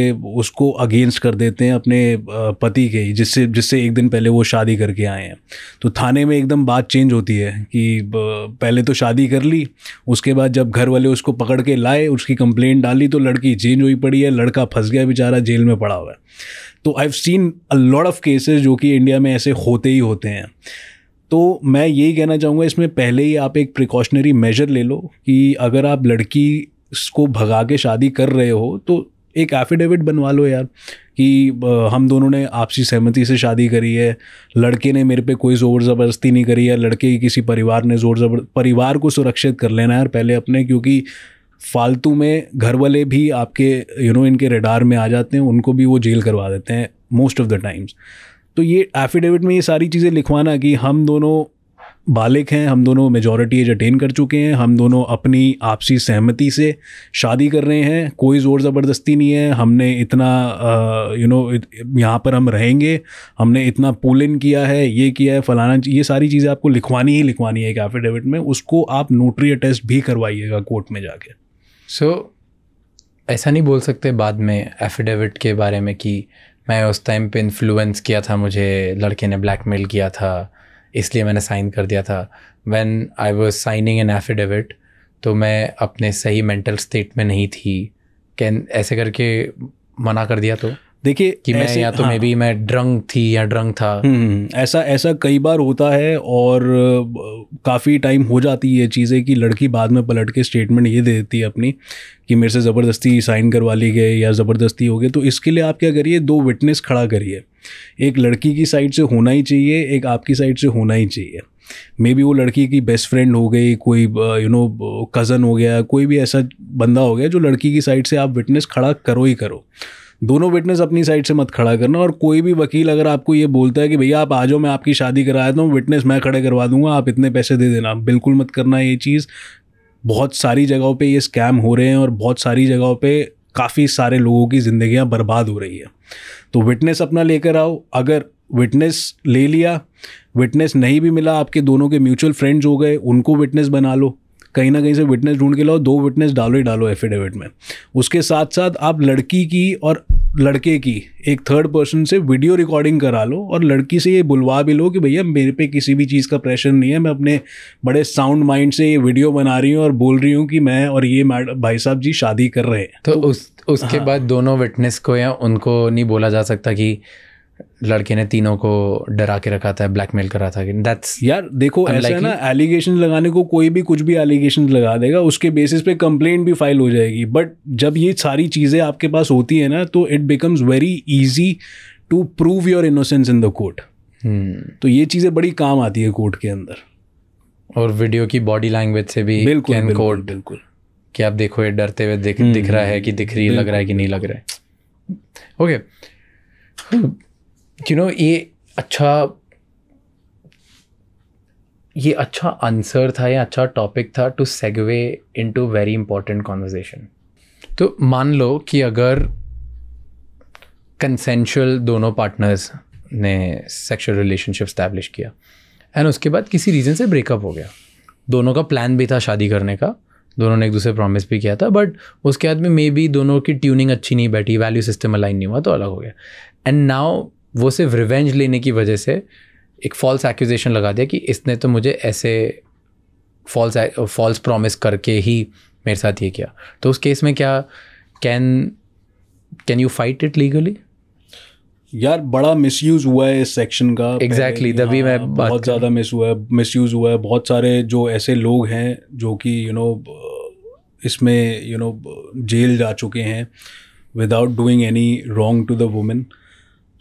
उसको अगेंस्ट कर देते हैं अपने पति के जिससे जिससे एक दिन पहले वो शादी करके आए हैं तो थाने में एकदम बात चेंज होती है कि पहले तो शादी कर ली उसके बाद जब घर वाले उसको पकड़ के लाए उसकी कंप्लेंट डाली तो लड़की चेंज हुई पड़ी है लड़का फंस गया बेचारा जेल में पड़ा हुआ है तो I have seen a lot of cases जो कि इंडिया में ऐसे होते ही होते हैं तो मैं यही कहना चाहूँगा इसमें पहले ही आप एक प्रिकॉशनरी मेजर ले लो कि अगर आप लड़की को भगा के शादी कर रहे हो तो एक एफिडेविट बनवा लो यार कि हम दोनों ने आपसी सहमति से शादी करी है लड़के ने मेरे पे कोई ज़ोर ज़बरदस्ती नहीं करी है लड़के की किसी परिवार ने ज़ोर ज़बर परिवार को सुरक्षित कर लेना है यार पहले अपने क्योंकि फालतू में घर वाले भी आपके यू नो इनके रेडार में आ जाते हैं उनको भी वो जेल करवा देते हैं मोस्ट ऑफ द टाइम्स तो ये एफिडेविट में ये सारी चीज़ें लिखवाना कि हम दोनों बालिक हैं हम दोनों मेजोरिटी एज अटेन कर चुके हैं हम दोनों अपनी आपसी सहमति से शादी कर रहे हैं कोई ज़ोर ज़बरदस्ती नहीं है हमने इतना यू नो यहाँ पर हम रहेंगे हमने इतना पुल इन किया है ये किया है फलाना ये सारी चीज़ें आपको लिखवानी ही लिखवानी है एक एफिडेविट में उसको आप नोटरी अटेस्ट भी करवाइएगा कोर्ट में जाके सो so, ऐसा नहीं बोल सकते बाद में एफिडेविट के बारे में कि मैं उस टाइम पे इन्फ्लुएंस किया था मुझे लड़के ने ब्लैकमेल किया था इसलिए मैंने साइन कर दिया था when I was signing an affidavit तो मैं अपने सही मेंटल स्टेट में नहीं थी कैन ऐसे करके मना कर दिया तो देखिए कि मैं या तो हाँ, मे बी मैं ड्रंक थी या ड्रंक था हम्म, हम्म, हम्म। ऐसा ऐसा कई बार होता है और काफ़ी टाइम हो जाती है ये चीज़ें कि लड़की बाद में पलट के स्टेटमेंट ये दे देती है अपनी कि मेरे से ज़बरदस्ती साइन करवा ली गए या ज़बरदस्ती हो गई तो इसके लिए आप क्या करिए दो विटनेस खड़ा करिए एक लड़की की साइड से होना ही चाहिए एक आपकी साइड से होना ही चाहिए मे बी वो लड़की की बेस्ट फ्रेंड हो गई कोई यू नो कज़न हो गया कोई भी ऐसा बंदा हो गया जो लड़की की साइड से आप विटनेस खड़ा करो ही करो दोनों विटनेस अपनी साइड से मत खड़ा करना और कोई भी वकील अगर आपको ये बोलता है कि भैया आप आ जाओ मैं आपकी शादी करा देता हूँ विटनेस मैं खड़े करवा दूंगा आप इतने पैसे दे देना बिल्कुल मत करना ये चीज़ बहुत सारी जगहों पर ये स्कैम हो रहे हैं और बहुत सारी जगहों पर काफ़ी सारे लोगों की ज़िंदगियाँ बर्बाद हो रही है तो विटनेस अपना लेकर आओ अगर विटनेस ले लिया विटनेस नहीं भी मिला आपके दोनों के म्यूचुअल फ्रेंड्स हो गए उनको विटनेस बना लो कहीं ना कहीं से विटनेस ढूंढ के लाओ दो विटनेस डालो ही डालो एफिडेविट में उसके साथ साथ आप लड़की की और लड़के की एक थर्ड पर्सन से वीडियो रिकॉर्डिंग करा लो और लड़की से ये बुलवा भी लो कि भैया मेरे पे किसी भी चीज़ का प्रेशर नहीं है मैं अपने बड़े साउंड माइंड से ये वीडियो बना रही हूँ और बोल रही हूँ कि मैं और ये मैडम भाई साहब जी शादी कर रहे हैं तो, तो उस उसके हाँ। बाद दोनों विटनेस को या उनको नहीं बोला जा सकता कि लड़के ने तीनों को डरा के रखा था ब्लैकमेल करा था दैट्स यार देखो ऐसा है ना एलिगेशन लगाने को कोई भी कुछ भी एलिगेशन लगा देगा उसके बेसिस पे कंप्लेंट भी फाइल हो जाएगी बट जब ये सारी चीज़ें आपके पास होती है ना तो it becomes very easy to prove your innocence in the court तो ये चीज़ें बड़ी काम आती है कोर्ट के अंदर और वीडियो की बॉडी लैंग्वेज से भी बिल्कुल बिल्कुल, कोर्ट बिल्कुल कि आप देखो ये डरते हुए दिख hmm. दिख रहा है कि दिख रही लग रहा है कि नहीं लग रहा है ओके यू नो ये अच्छा ये अच्छा आंसर था या अच्छा टॉपिक था to segue into very important conversation तो मान लो कि अगर कंसेंशल दोनों पार्टनर्स ने सेक्शुअल रिलेशनशिप स्टैब्लिश किया एंड उसके बाद किसी रीज़न से ब्रेकअप हो गया दोनों का प्लान भी था शादी करने का दोनों ने एक दूसरे प्रॉमिस भी किया था बट उसके बाद में मे बी दोनों की ट्यूनिंग अच्छी नहीं बैठी वैल्यू सिस्टम अलाइन नहीं हुआ तो अलग हो गया एंड नाउ वो सिर्फ रिवेंज लेने की वजह से एक फॉल्स एक्यूजेशन लगा दिया कि इसने तो मुझे ऐसे फॉल्स फॉल्स प्रॉमिस करके ही मेरे साथ ये किया तो उस केस में क्या can can you fight it legally यार बड़ा मिस यूज़ हुआ है इस सेक्शन का एग्जैक्टली exactly, तभी मैं हाँ, बहुत ज़्यादा मिस हुआ है मिसयूज हुआ है बहुत सारे जो ऐसे लोग हैं जो कि यू नो इसमें यू नो जेल जा चुके हैं without doing any wrong to the women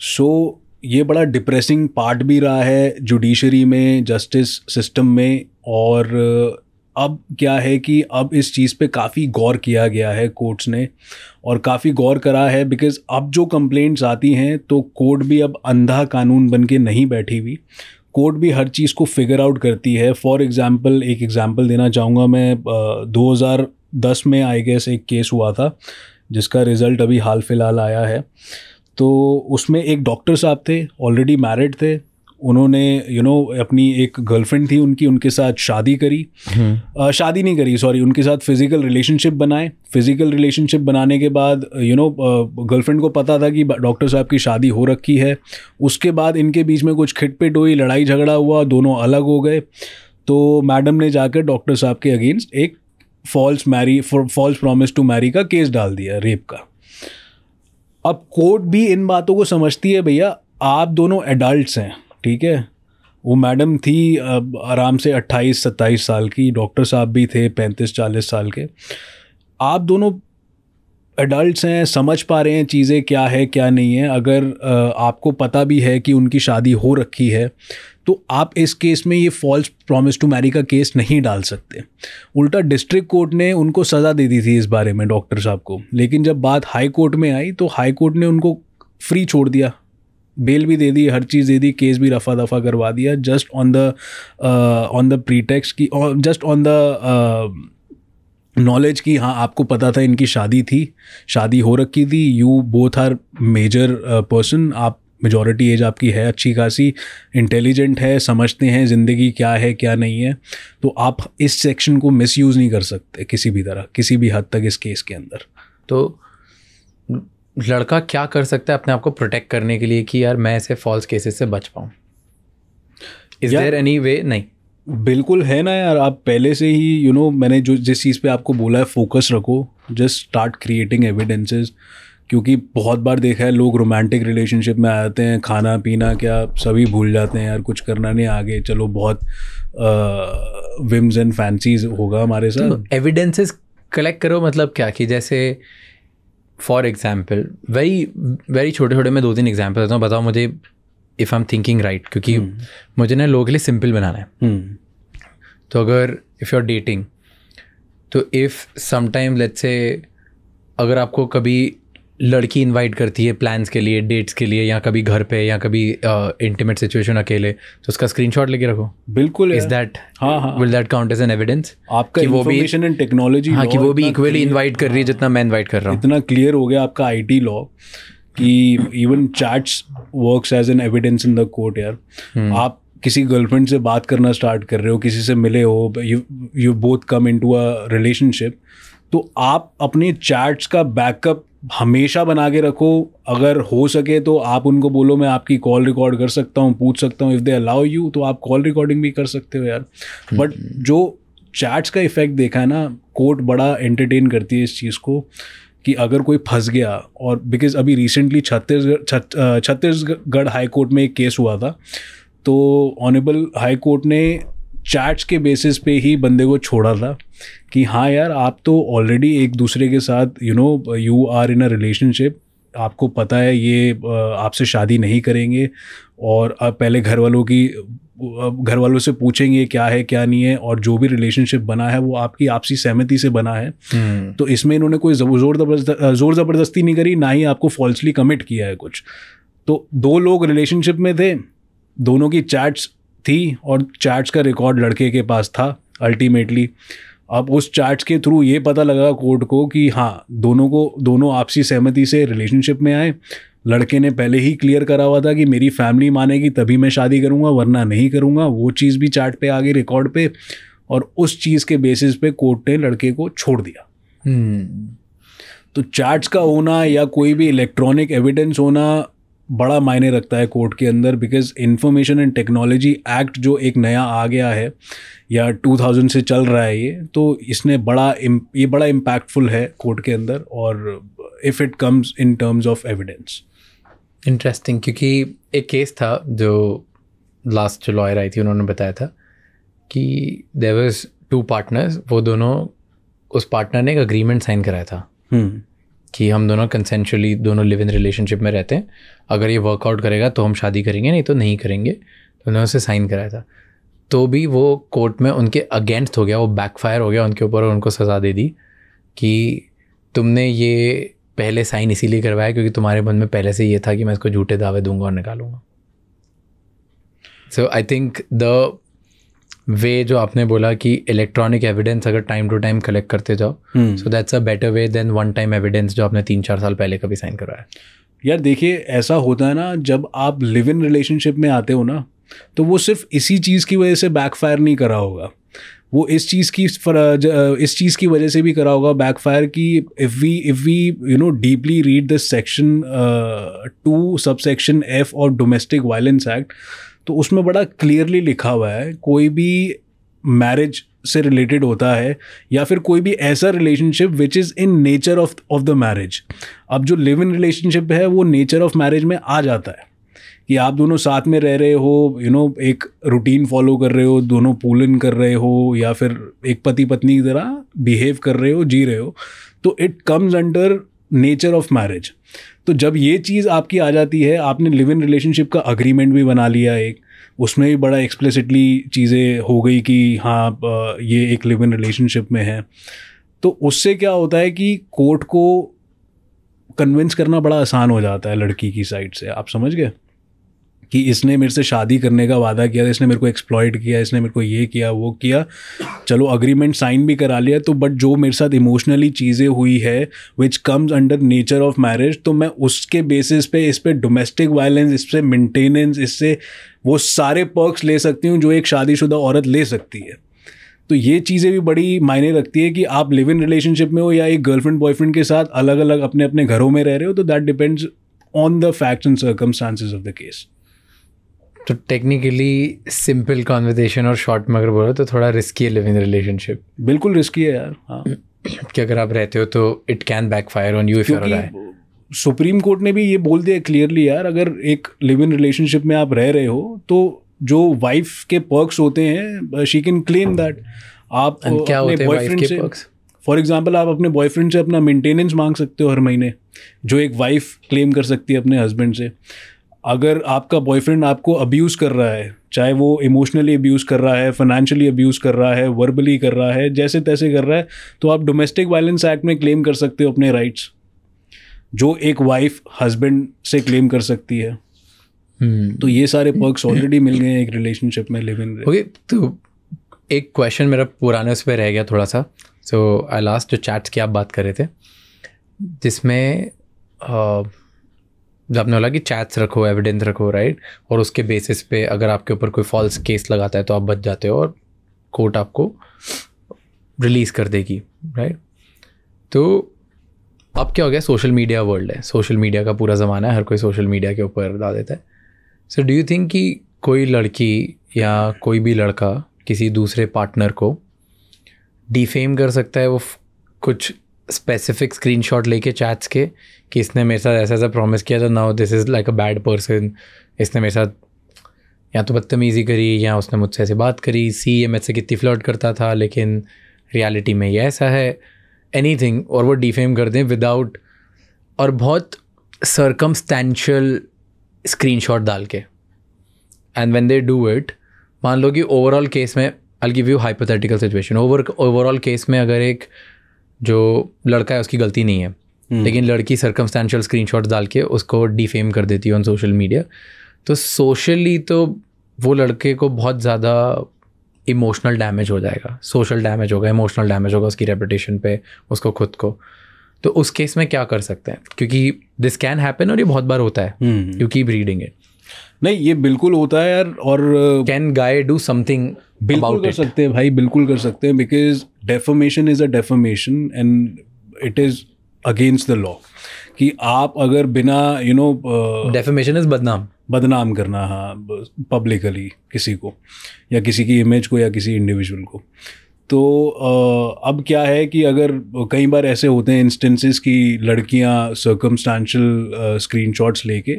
so so, ये बड़ा डिप्रेसिंग पार्ट भी रहा है जुडिशरी में जस्टिस सिस्टम में और uh, अब क्या है कि अब इस चीज़ पे काफ़ी गौर किया गया है कोर्ट्स ने और काफ़ी गौर करा है बिकॉज़ अब जो कंप्लेंट्स आती हैं तो कोर्ट भी अब अंधा कानून बन के नहीं बैठी हुई कोर्ट भी हर चीज़ को फिगर आउट करती है फॉर एग्ज़ाम्पल एक एग्ज़ाम्पल देना चाहूँगा मैं uh, दो हज़ार दस में आई गेस एक केस हुआ था जिसका रिज़ल्ट अभी हाल फिलहाल आया है तो उसमें एक डॉक्टर साहब थे ऑलरेडी मैरिड थे उन्होंने यू you नो know, अपनी एक गर्लफ्रेंड थी उनकी उनके साथ शादी करी आ, हम्म। शादी नहीं करी सॉरी उनके साथ फिज़िकल रिलेशनशिप बनाए फिज़िकल रिलेशनशिप बनाने के बाद यू नो गर्लफ्रेंड को पता था कि डॉक्टर साहब की शादी हो रखी है उसके बाद इनके बीच में कुछ खिटपिट हुई लड़ाई झगड़ा हुआ दोनों अलग हो गए तो मैडम ने जाकर डॉक्टर साहब के अगेंस्ट एक false marry false promise to marry का केस डाल दिया रेप का अब कोर्ट भी इन बातों को समझती है भैया आप दोनों एडल्ट्स हैं ठीक है वो मैडम थी आराम से 28 27 साल की डॉक्टर साहब भी थे 35 40 साल के आप दोनों एडल्ट हैं समझ पा रहे हैं चीज़ें क्या है क्या नहीं है अगर आपको पता भी है कि उनकी शादी हो रखी है तो आप इस केस में ये फॉल्स प्रॉमिस टू मैरी का केस नहीं डाल सकते उल्टा डिस्ट्रिक्ट कोर्ट ने उनको सज़ा दे दी थी इस बारे में डॉक्टर साहब को लेकिन जब बात हाई कोर्ट में आई तो हाई कोर्ट ने उनको फ्री छोड़ दिया बेल भी दे दी हर चीज़ दे दी केस भी रफा दफा करवा दिया just on the on the pretext की जस्ट ऑन द नॉलेज की हाँ आपको पता था इनकी शादी थी शादी हो रखी थी you both are major person आप मेजोरिटी एज आपकी है अच्छी खासी इंटेलिजेंट है समझते हैं ज़िंदगी क्या है क्या नहीं है तो आप इस सेक्शन को मिस यूज़ नहीं कर सकते किसी भी तरह किसी भी हद तक इस केस के अंदर तो लड़का क्या कर सकता है अपने आप को प्रोटेक्ट करने के लिए कि यार मैं ऐसे फॉल्स केसेस से बच पाऊँ इज़ देयर एनी वे नहीं बिल्कुल है ना यार आप पहले से ही यू you नो know, मैंने जो जिस चीज़ पे आपको बोला है फोकस रखो जस्ट स्टार्ट क्रिएटिंग एविडेंसेस क्योंकि बहुत बार देखा है लोग रोमांटिक रिलेशनशिप में आते हैं खाना पीना क्या सभी भूल जाते हैं यार कुछ करना नहीं आगे चलो बहुत विम्स एंड फैंसीज होगा हमारे साथ एविडेंसेस तो कलेक्ट करो मतलब क्या कि जैसे फॉर एग्जाम्पल वेरी वेरी छोटे छोटे मैं दो तीन एग्जाम्पल देता हूँ बताओ मुझे if I am thinking right क्योंकि hmm. मुझे ना लोगों के लिए सिंपल बनाना है hmm. तो अगर इफ़ यू आर डेटिंग तो इफ़ समटाइम लेट्स से अगर आपको कभी लड़की इनवाइट करती है प्लान्स के लिए डेट्स के लिए या कभी घर पे या कभी इंटीमेट uh, सिचुएशन अकेले तो उसका स्क्रीनशॉट लेके रखो बिल्कुल is that will that count as an evidence आपका कि वो भी एंड टेक्नोलॉजी हाँ कि वो भी इक्वली इनवाइट कर रही है जितना मैं इनवाइट कर रहा हूँ इतना क्लियर हो गया आपका आईटी लॉ कि even chats works as an evidence in the court यार hmm. आप किसी गर्लफ्रेंड से बात करना स्टार्ट कर रहे हो किसी से मिले हो you you both come into a relationship तो आप अपने चैट्स का बैकअप हमेशा बना के रखो अगर हो सके तो आप उनको बोलो मैं आपकी कॉल रिकॉर्ड कर सकता हूँ पूछ सकता हूँ इफ़ दे अलाउ यू तो आप कॉल रिकॉर्डिंग भी कर सकते हो यार बट हम्म, हम्म। जो चैट्स का इफेक्ट देखा है ना कोर्ट बड़ा एंटरटेन करती है इस चीज़ को कि अगर कोई फंस गया और बिकॉज अभी recently Chhattisgarh Chhattisgarh high court में एक केस हुआ था तो ऑनेबल हाई कोर्ट ने चैट्स के बेसिस पे ही बंदे को छोड़ा था कि हाँ यार आप तो ऑलरेडी एक दूसरे के साथ you know you are in a relationship आपको पता है ये आपसे शादी नहीं करेंगे और आप पहले घर वालों की घर वालों से पूछेंगे क्या है क्या नहीं है और जो भी रिलेशनशिप बना है वो आपकी आपसी सहमति से बना है हम्म। तो इसमें इन्होंने कोई जोर जबरदस्त जोर ज़बरदस्ती नहीं करी ना ही आपको फॉल्सली कमिट किया है कुछ तो दो लोग रिलेशनशिप में थे दोनों की चैट्स थी और चैट्स का रिकॉर्ड लड़के के पास था अल्टीमेटली अब उस चार्ट के थ्रू ये पता लगा कोर्ट को कि हाँ दोनों को दोनों आपसी सहमति से रिलेशनशिप में आए लड़के ने पहले ही क्लियर करा हुआ था कि मेरी फैमिली मानेगी तभी मैं शादी करूँगा वरना नहीं करूँगा वो चीज़ भी चार्ट पे आ गई रिकॉर्ड पे और उस चीज़ के बेसिस पे कोर्ट ने लड़के को छोड़ दिया hmm. तो चार्ट्स का होना या कोई भी इलेक्ट्रॉनिक एविडेंस होना बड़ा मायने रखता है कोर्ट के अंदर because information and technology act जो एक नया आ गया है या 2000 से चल रहा है ये तो इसने बड़ा ये बड़ा इम्पैक्टफुल है कोर्ट के अंदर और if it comes in terms of evidence interesting क्योंकि एक केस था जो लास्ट जो लॉयर आई थी उन्होंने बताया था कि देर वॉज टू पार्टनर्स वो दोनों उस पार्टनर ने एक अग्रीमेंट साइन कराया था हम्म। कि हम दोनों कंसेंशुअली दोनों लिव इन रिलेशनशिप में रहते हैं अगर ये वर्कआउट करेगा तो हम शादी करेंगे नहीं तो नहीं करेंगे तो उन्होंने उसे साइन कराया था तो भी वो कोर्ट में उनके अगेंस्ट हो गया वो बैकफायर हो गया उनके ऊपर और उनको सज़ा दे दी कि तुमने ये पहले साइन इसीलिए करवाया क्योंकि तुम्हारे मन में पहले से ये था कि मैं इसको झूठे दावे दूंगा और निकालूंगा सो आई थिंक द वे जो आपने बोला कि इलेक्ट्रॉनिक एविडेंस अगर टाइम टू टाइम कलेक्ट करते जाओ so that's a better way than one time evidence जो आपने तीन चार साल पहले कभी साइन करवाया यार देखिए ऐसा होता है ना जब आप लिव इन रिलेशनशिप में आते हो ना तो वो सिर्फ इसी चीज़ की वजह से बैकफायर नहीं करा होगा वो इस चीज़ की इस चीज़ की वजह से भी करा होगा बैकफायर की if we if we you know deeply read this section two sub section F और डोमेस्टिक वायलेंस एक्ट तो उसमें बड़ा क्लियरली लिखा हुआ है कोई भी मैरिज से रिलेटेड होता है या फिर कोई भी ऐसा relationship which is in nature of of the marriage अब जो लिव इन रिलेशनशिप है वो नेचर ऑफ मैरिज में आ जाता है कि आप दोनों साथ में रह रहे हो यू नो एक रूटीन फॉलो कर रहे हो दोनों पूल इन कर रहे हो या फिर एक पति पत्नी की तरह बिहेव कर रहे हो जी रहे हो तो it comes under nature of marriage तो जब ये चीज़ आपकी आ जाती है आपने लिव इन रिलेशनशिप का अग्रीमेंट भी बना लिया एक उसमें भी बड़ा एक्सप्लिसिटली चीज़ें हो गई कि हाँ ये एक लिव इन रिलेशनशिप में है तो उससे क्या होता है कि कोर्ट को कन्विंस करना बड़ा आसान हो जाता है लड़की की साइड से आप समझ गए कि इसने मेरे से शादी करने का वादा किया इसने मेरे को एक्सप्लॉयड किया इसने मेरे को ये किया वो किया चलो अग्रीमेंट साइन भी करा लिया तो बट जो मेरे साथ इमोशनली चीज़ें हुई है which comes under nature of marriage तो मैं उसके बेसिस पे इस पर डोमेस्टिक वायलेंस इस पर मेंटेनेंस इससे वो सारे पर्क्स ले सकती हूँ जो एक शादीशुदा औरत ले सकती है तो ये चीज़ें भी बड़ी मायने रखती है कि आप लिव इन रिलेशनशिप में हो या एक गर्लफ्रेंड बॉयफ्रेंड के साथ अलग अलग अपने अपने घरों में रह रहे हो तो that depends on the facts and circumstances of the case तो टेक्निकली सिंपल कॉन्वर्जेशन और शॉर्ट में अगर बोलो तो थोड़ा रिस्की है लिविंग रिलेशनशिप बिल्कुल रिस्की है यार हाँ <clears throat> कि अगर आप रहते हो तो it can backfire on you if you supreme court ने भी ये बोल दिया क्लियरली यार अगर एक लिव इन रिलेशनशिप में आप रह रहे हो तो जो वाइफ के पर्क्स होते हैं शी कैन क्लेम दैट आप क्या अपने बॉयफ्रेंड से फॉर एग्जाम्पल आप अपने बॉयफ्रेंड से अपना मेंटेनेंस मांग सकते हो हर महीने जो एक वाइफ क्लेम कर सकती है अपने हस्बैंड से अगर आपका बॉयफ्रेंड आपको अब्यूज़ कर रहा है चाहे वो इमोशनली अब्यूज़ कर रहा है फाइनेंशियली अब्यूज़ कर रहा है वर्बली कर रहा है जैसे तैसे कर रहा है तो आप डोमेस्टिक वायलेंस एक्ट में क्लेम कर सकते हो अपने राइट्स जो एक वाइफ हस्बैंड से क्लेम कर सकती है hmm. तो ये सारे पर्क्स ऑलरेडी मिल गए हैं एक रिलेशनशिप में लिव इन ओके तो एक क्वेश्चन मेरा पुराने उस पर रह गया थोड़ा सा सो आई लास्ट जो चैट्स की आप बात कर रहे थे जिसमें uh, आपने बोला कि चैट्स रखो एविडेंस रखो राइट और उसके बेसिस पे अगर आपके ऊपर कोई फॉल्स केस लगाता है तो आप बच जाते हो और कोर्ट आपको रिलीज़ कर देगी राइट तो अब क्या हो गया सोशल मीडिया वर्ल्ड है सोशल मीडिया का पूरा ज़माना है हर कोई सोशल मीडिया के ऊपर डाल देता है सो डू यू थिंक कि कोई लड़की या कोई भी लड़का किसी दूसरे पार्टनर को डिफेम कर सकता है वो कुछ स्पेसिफिक स्क्रीन शॉट लेके चैट्स के कि इसने मेरे साथ ऐसा ऐसा प्रॉमिस किया था now this is like a bad person इसने मेरे साथ या तो बदतमीज़ी करी या उसने मुझसे ऐसे बात करी सी ये मेरे से कितनी फ्लॉट करता था लेकिन रियलिटी में ये ऐसा है एनी थिंग और वो डिफेम कर दें विदाउट और बहुत सरकमस्टेंशल स्क्रीन शॉट डाल के and when they do it मान लो कि ओवरऑल केस में I give you hypothetical situation over overall case में अगर एक जो लड़का है उसकी गलती नहीं है हम्म। लेकिन लड़की स्क्रीन स्क्रीनशॉट्स डाल के उसको डिफेम कर देती है ऑन सोशल मीडिया तो सोशली तो वो लड़के को बहुत ज़्यादा इमोशनल डैमेज हो जाएगा सोशल डैमेज होगा इमोशनल डैमेज होगा उसकी रेपुटेशन पे उसको खुद को तो उस केस में क्या कर सकते हैं क्योंकि दिस कैन हैपन और ये बहुत बार होता है यू कीप रीडिंग इट नहीं ये बिल्कुल होता है यार और कैन गाय डू समथिंग बिल्कुल कर सकते हैं भाई बिल्कुल कर सकते हैं because defamation is a defamation and it is against the law कि आप अगर बिना यू नो डेफोमेशन इज़ बदनाम बदनाम करना हाँ पब्लिकली किसी को या किसी की इमेज को या किसी इंडिविजुअल को तो uh, अब क्या है कि अगर कई बार ऐसे होते हैं इंस्टेंसेस कि लड़कियां सर्कमस्टांशल स्क्रीनशॉट्स लेके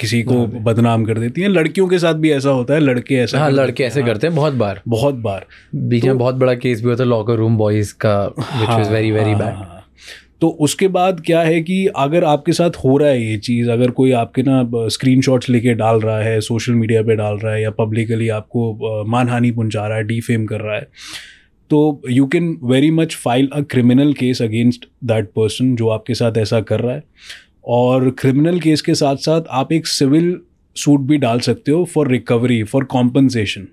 किसी को बदनाम कर देती हैं लड़कियों के साथ भी ऐसा होता है लड़के ऐसा हाँ लड़के ऐसे हाँ। करते हैं बहुत बार बहुत बार बीच में तो, बहुत बड़ा केस भी होता है लॉकर रूम बॉयज़ का वेरी वेरी बैड तो उसके बाद क्या है कि अगर आपके साथ हो रहा है ये चीज़ अगर कोई आपके ना स्क्रीन शॉट्स लेके डाल रहा है सोशल मीडिया पे डाल रहा है या पब्लिकली आपको मानहानि पहुंचा रहा है डीफेम कर रहा है तो you can very much file a criminal case against that person जो आपके साथ ऐसा कर रहा है और क्रिमिनल केस के साथ साथ आप एक सिविल सूट भी डाल सकते हो फॉर रिकवरी फॉर कॉम्पनसेशन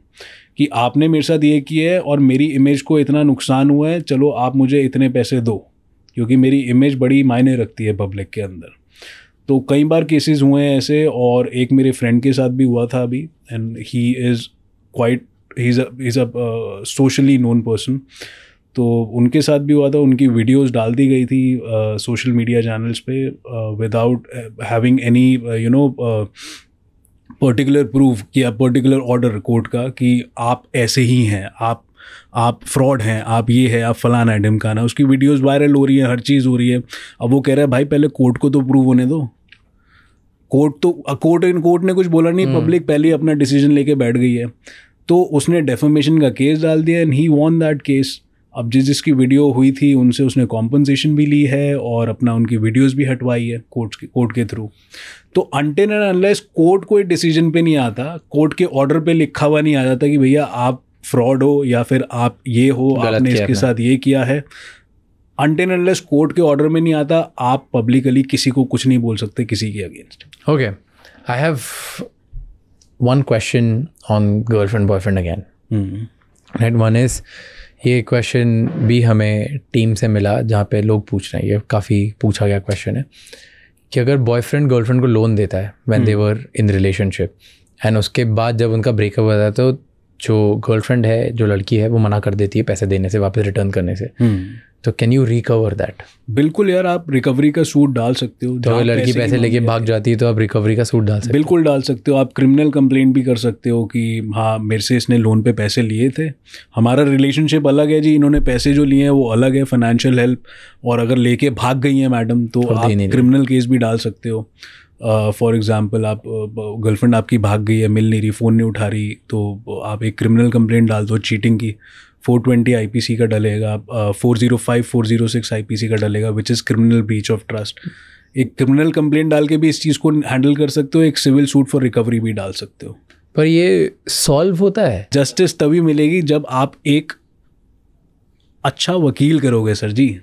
कि आपने मेरे साथ ये किया है और मेरी इमेज को इतना नुकसान हुआ है चलो आप मुझे इतने पैसे दो क्योंकि मेरी इमेज बड़ी मायने रखती है पब्लिक के अंदर तो कई बार केसेस हुए हैं ऐसे और एक मेरे फ्रेंड के साथ भी हुआ था अभी and he is quite he is a socially known person तो उनके साथ भी हुआ था उनकी वीडियोस डाल दी गई थी सोशल मीडिया चैनल्स पे without having any you know particular proof किया पर्टिकुलर ऑर्डर कोर्ट का कि आप ऐसे ही हैं आप आप फ्रॉड हैं आप ये है आप फलाना है ढिमकाना उसकी वीडियोस वायरल हो रही है हर चीज़ हो रही है अब वो कह रहा है भाई पहले कोर्ट को तो प्रूव होने दो कोर्ट तो कोर्ट इन कोर्ट ने कुछ बोला नहीं पब्लिक हम्म। पहले ही अपना डिसीजन लेके बैठ गई है तो उसने डेफोमेशन का केस डाल दिया and he won that case अब जिस जिसकी वीडियो हुई थी उनसे उसने कॉम्पनसेशन भी ली है और अपना उनकी वीडियोज भी हटवाई है कोर्ट के कोर्ट के थ्रू तो अनटेन एंड अनलेस कोर्ट कोई डिसीजन पे नहीं आता कोर्ट के ऑर्डर पे लिखा हुआ नहीं आ जाता कि भैया आप फ्रॉड हो या फिर आप ये हो आपने इसके साथ ये किया है अनटेन एंडलेस कोर्ट के ऑर्डर में नहीं आता आप पब्लिकली किसी को कुछ नहीं बोल सकते किसी के against okay I have one question on girlfriend boyfriend again right one is ये क्वेश्चन भी हमें टीम से मिला जहाँ पे लोग पूछ रहे हैं ये काफ़ी पूछा गया क्वेश्चन है कि अगर बॉयफ्रेंड गर्लफ्रेंड को लोन देता है when they were in relationship and उसके बाद जब उनका ब्रेकअप होता है तो जो गर्लफ्रेंड है जो लड़की है वो मना कर देती है पैसे देने से वापस रिटर्न करने से hmm. तो कैन यू रिकवर दैट बिल्कुल यार आप रिकवरी का सूट डाल सकते हो तो लड़की पैसे लेके भाग जाती है तो आप रिकवरी का सूट डाल सकते बिल्कुल डाल सकते हो आप क्रिमिनल कंप्लेंट भी कर सकते हो कि हाँ मेरे से इसने लोन पे पैसे लिए थे हमारा रिलेशनशिप अलग है जी इन्होंने पैसे जो लिए हैं वो अलग है फाइनेंशियल हेल्प और अगर लेके भाग गई हैं मैडम तो आप क्रिमिनल केस भी डाल सकते हो फॉर एग्ज़ाम्पल आप गर्लफ्रेंड आपकी भाग गई है मिल नहीं रही फ़ोन नहीं उठा रही तो आप एक क्रिमिनल कंप्लेंट डाल दो चीटिंग की four twenty I P C का डलेगा four zero five four zero six I P C का डलेगा which is criminal breach of trust एक क्रिमिनल कंप्लेन डाल के भी इस चीज़ को हैंडल कर सकते हो एक सिविल सूट फॉर रिकवरी भी डाल सकते हो पर ये सॉल्व होता है जस्टिस तभी मिलेगी जब आप एक अच्छा वकील करोगे सर जी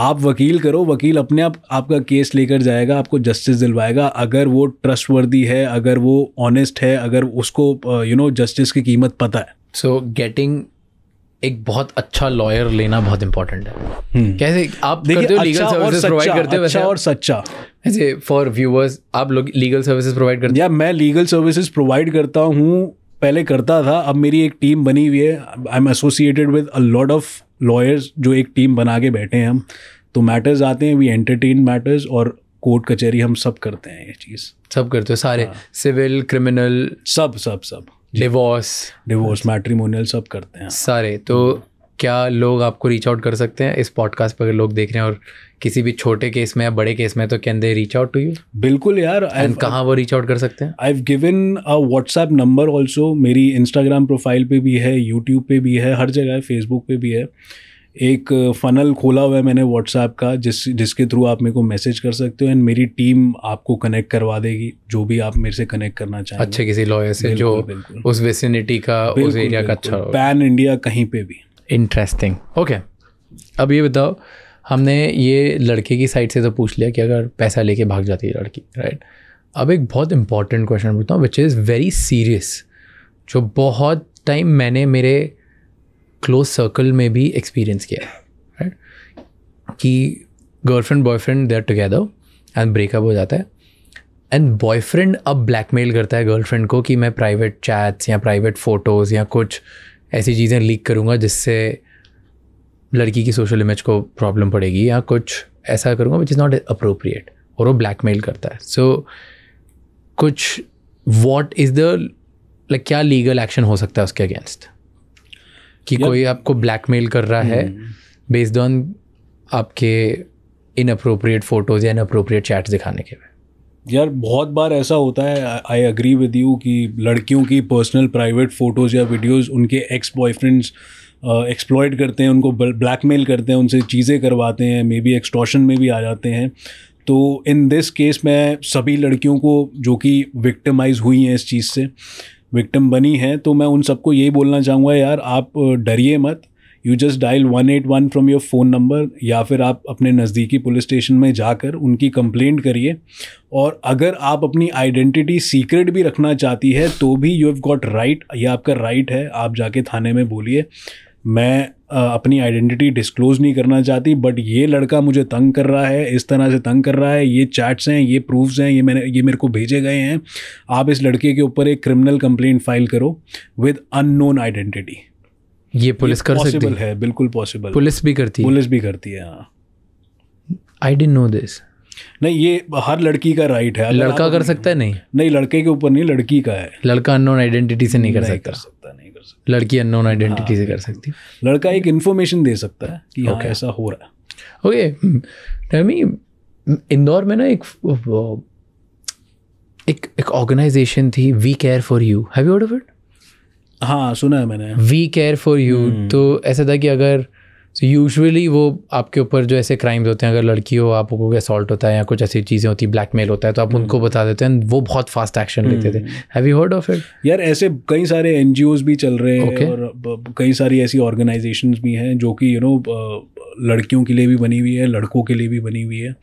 आप वकील करो वकील अपने आप आपका केस लेकर जाएगा आपको जस्टिस दिलवाएगा अगर वो ट्रस्टवर्दी है अगर वो ऑनेस्ट है अगर उसको यू नो जस्टिस की कीमत पता है सो गेटिंग एक बहुत अच्छा लॉयर लेना बहुत इंपॉर्टेंट है हम्म। कैसे आप देखिए हो लीगल सर्विसेज प्रोवाइड करते हो अच्छा और सच्चा ऐसे फॉर व्यूअर्स आप लोग लीगल सर्विसेज प्रोवाइड करते हैं या मैं लीगल सर्विसेज प्रोवाइड करता हूँ पहले करता था अब मेरी एक टीम बनी हुई है I am associated with a lot of lawyers जो एक टीम बना के बैठे हैं हम तो मैटर्स आते हैं वी एंटरटेन मैटर्स और कोर्ट कचहरी हम सब करते हैं ये चीज़ सब करते हो सारे सिविल हाँ। क्रिमिनल सब सब सब डिवोर्स डिवोर्स मैट्रीमोनियल सब करते हैं सारे तो क्या लोग आपको रीच आउट कर सकते हैं इस पॉडकास्ट पर अगर लोग देख रहे हैं और किसी भी छोटे केस में या बड़े केस में तो can they reach out to you बिल्कुल यार एंड कहाँ वो रीच आउट कर सकते हैं I have given a WhatsApp number also मेरी इंस्टाग्राम प्रोफाइल पे भी है यूट्यूब पे भी है हर जगह फेसबुक पे भी है एक फ़नल खोला हुआ है मैंने व्हाट्सएप का जिस जिसके थ्रू आप मेरे को मैसेज कर सकते हो एंड मेरी टीम आपको कनेक्ट करवा देगी जो भी आप मेरे से कनेक्ट करना चाहें अच्छे किसी लॉयर से जो उस वेसिनिटी का उस एरिया का अच्छा पैन इंडिया कहीं पे भी इंटरेस्टिंग ओके अब ये बताओ हमने ये लड़के की साइड से तो पूछ लिया कि अगर पैसा लेके भाग जाती है लड़की राइट अब एक बहुत इंपॉर्टेंट क्वेश्चन पूछता हूँ विच इज़ वेरी सीरियस जो बहुत टाइम मैंने मेरे क्लोज सर्कल में भी एक्सपीरियंस किया है right? कि girlfriend boyfriend they are together and breakup हो जाता है एंड बॉयफ्रेंड अब ब्लैकमेल करता है गर्लफ्रेंड को कि मैं प्राइवेट चैट्स या प्राइवेट फ़ोटोज़ या कुछ ऐसी चीज़ें लीक करूँगा जिससे लड़की की सोशल इमेज को प्रॉब्लम पड़ेगी या कुछ ऐसा करूँगा विच इज़ नॉट अप्रोप्रिएट और वो ब्लैकमेल करता है सो so, कुछ वॉट इज़ द लाइक क्या लीगल एक्शन हो सकता है उसके अगेंस्ट कि yep. कोई आपको ब्लैकमेल कर रहा है बेस्ड hmm. ऑन आपके इनअप्रोप्रिएट फोटोज़ या इनअप्रोप्रिएट चैट्स दिखाने के यार बहुत बार ऐसा होता है आई अग्री विद यू कि लड़कियों की पर्सनल प्राइवेट फ़ोटोज़ या वीडियोज़ उनके एक्स बॉयफ्रेंड्स एक्सप्लॉयड करते हैं उनको ब्लैकमेल करते हैं उनसे चीज़ें करवाते हैं मे बी एक्सटॉशन में भी आ जाते हैं तो इन दिस केस मैं सभी लड़कियों को जो कि विक्टिमाइज हुई हैं इस चीज़ से विक्टिम बनी है तो मैं उन सबको यही बोलना चाहूँगा यार आप डरिए मत you just dial one eight one from your phone number या फिर आप अपने नज़दीकी पुलिस स्टेशन में जाकर उनकी कंप्लेंट करिए और अगर आप अपनी आइडेंटिटी सीक्रेट भी रखना चाहती है तो भी यू हैव गॉट राइट या आपका राइट है आप जाके थाने में बोलिए मैं अपनी आइडेंटिटी डिस्क्लोज नहीं करना चाहती बट ये लड़का मुझे तंग कर रहा है इस तरह से तंग कर रहा है ये चैट्स हैं ये प्रूफ्स हैं ये मैंने ये मेरे को भेजे गए हैं आप इस लड़के के ऊपर एक क्रिमिनल कंप्लेंट फाइल करो विद अननोन आइडेंटिटी ये पुलिस कर पॉसिबल है बिल्कुल पॉसिबल पुलिस भी करती है पुलिस भी करती है आई डेंट नो दिस नहीं ये हर लड़की का राइट है लड़का कर सकता है नहीं नहीं लड़के के ऊपर नहीं लड़की का है लड़का अननोन आइडेंटिटी से नहीं कर सकता हाँ। कर सकती लड़की अननोन आइडेंटिटी से कर सकती लड़का एक इन्फॉर्मेशन दे सकता है कि हाँ, okay. हाँ ऐसा हो रहा है ओके मी इंदौर में ना एक एक एक ऑर्गेनाइजेशन थी we care for you have you of it हाँ सुना है मैंने वी केयर फॉर यू तो ऐसा था कि अगर सो so यूजुअली वो आपके ऊपर जो ऐसे क्राइम्स होते हैं अगर लड़की हो आप कोई असॉल्ट होता है या कुछ ऐसी चीज़ें होती हैं ब्लैकमेल होता है तो आप उनको हम्म। बता देते हैं वो बहुत फास्ट एक्शन लेते थे have you heard of it यार ऐसे कई सारे एन भी चल रहे हैं okay. और कई सारी ऐसी ऑर्गेनाइजेशन भी हैं जो कि यू नो लड़कियों के लिए भी बनी हुई है लड़कों के लिए भी बनी हुई है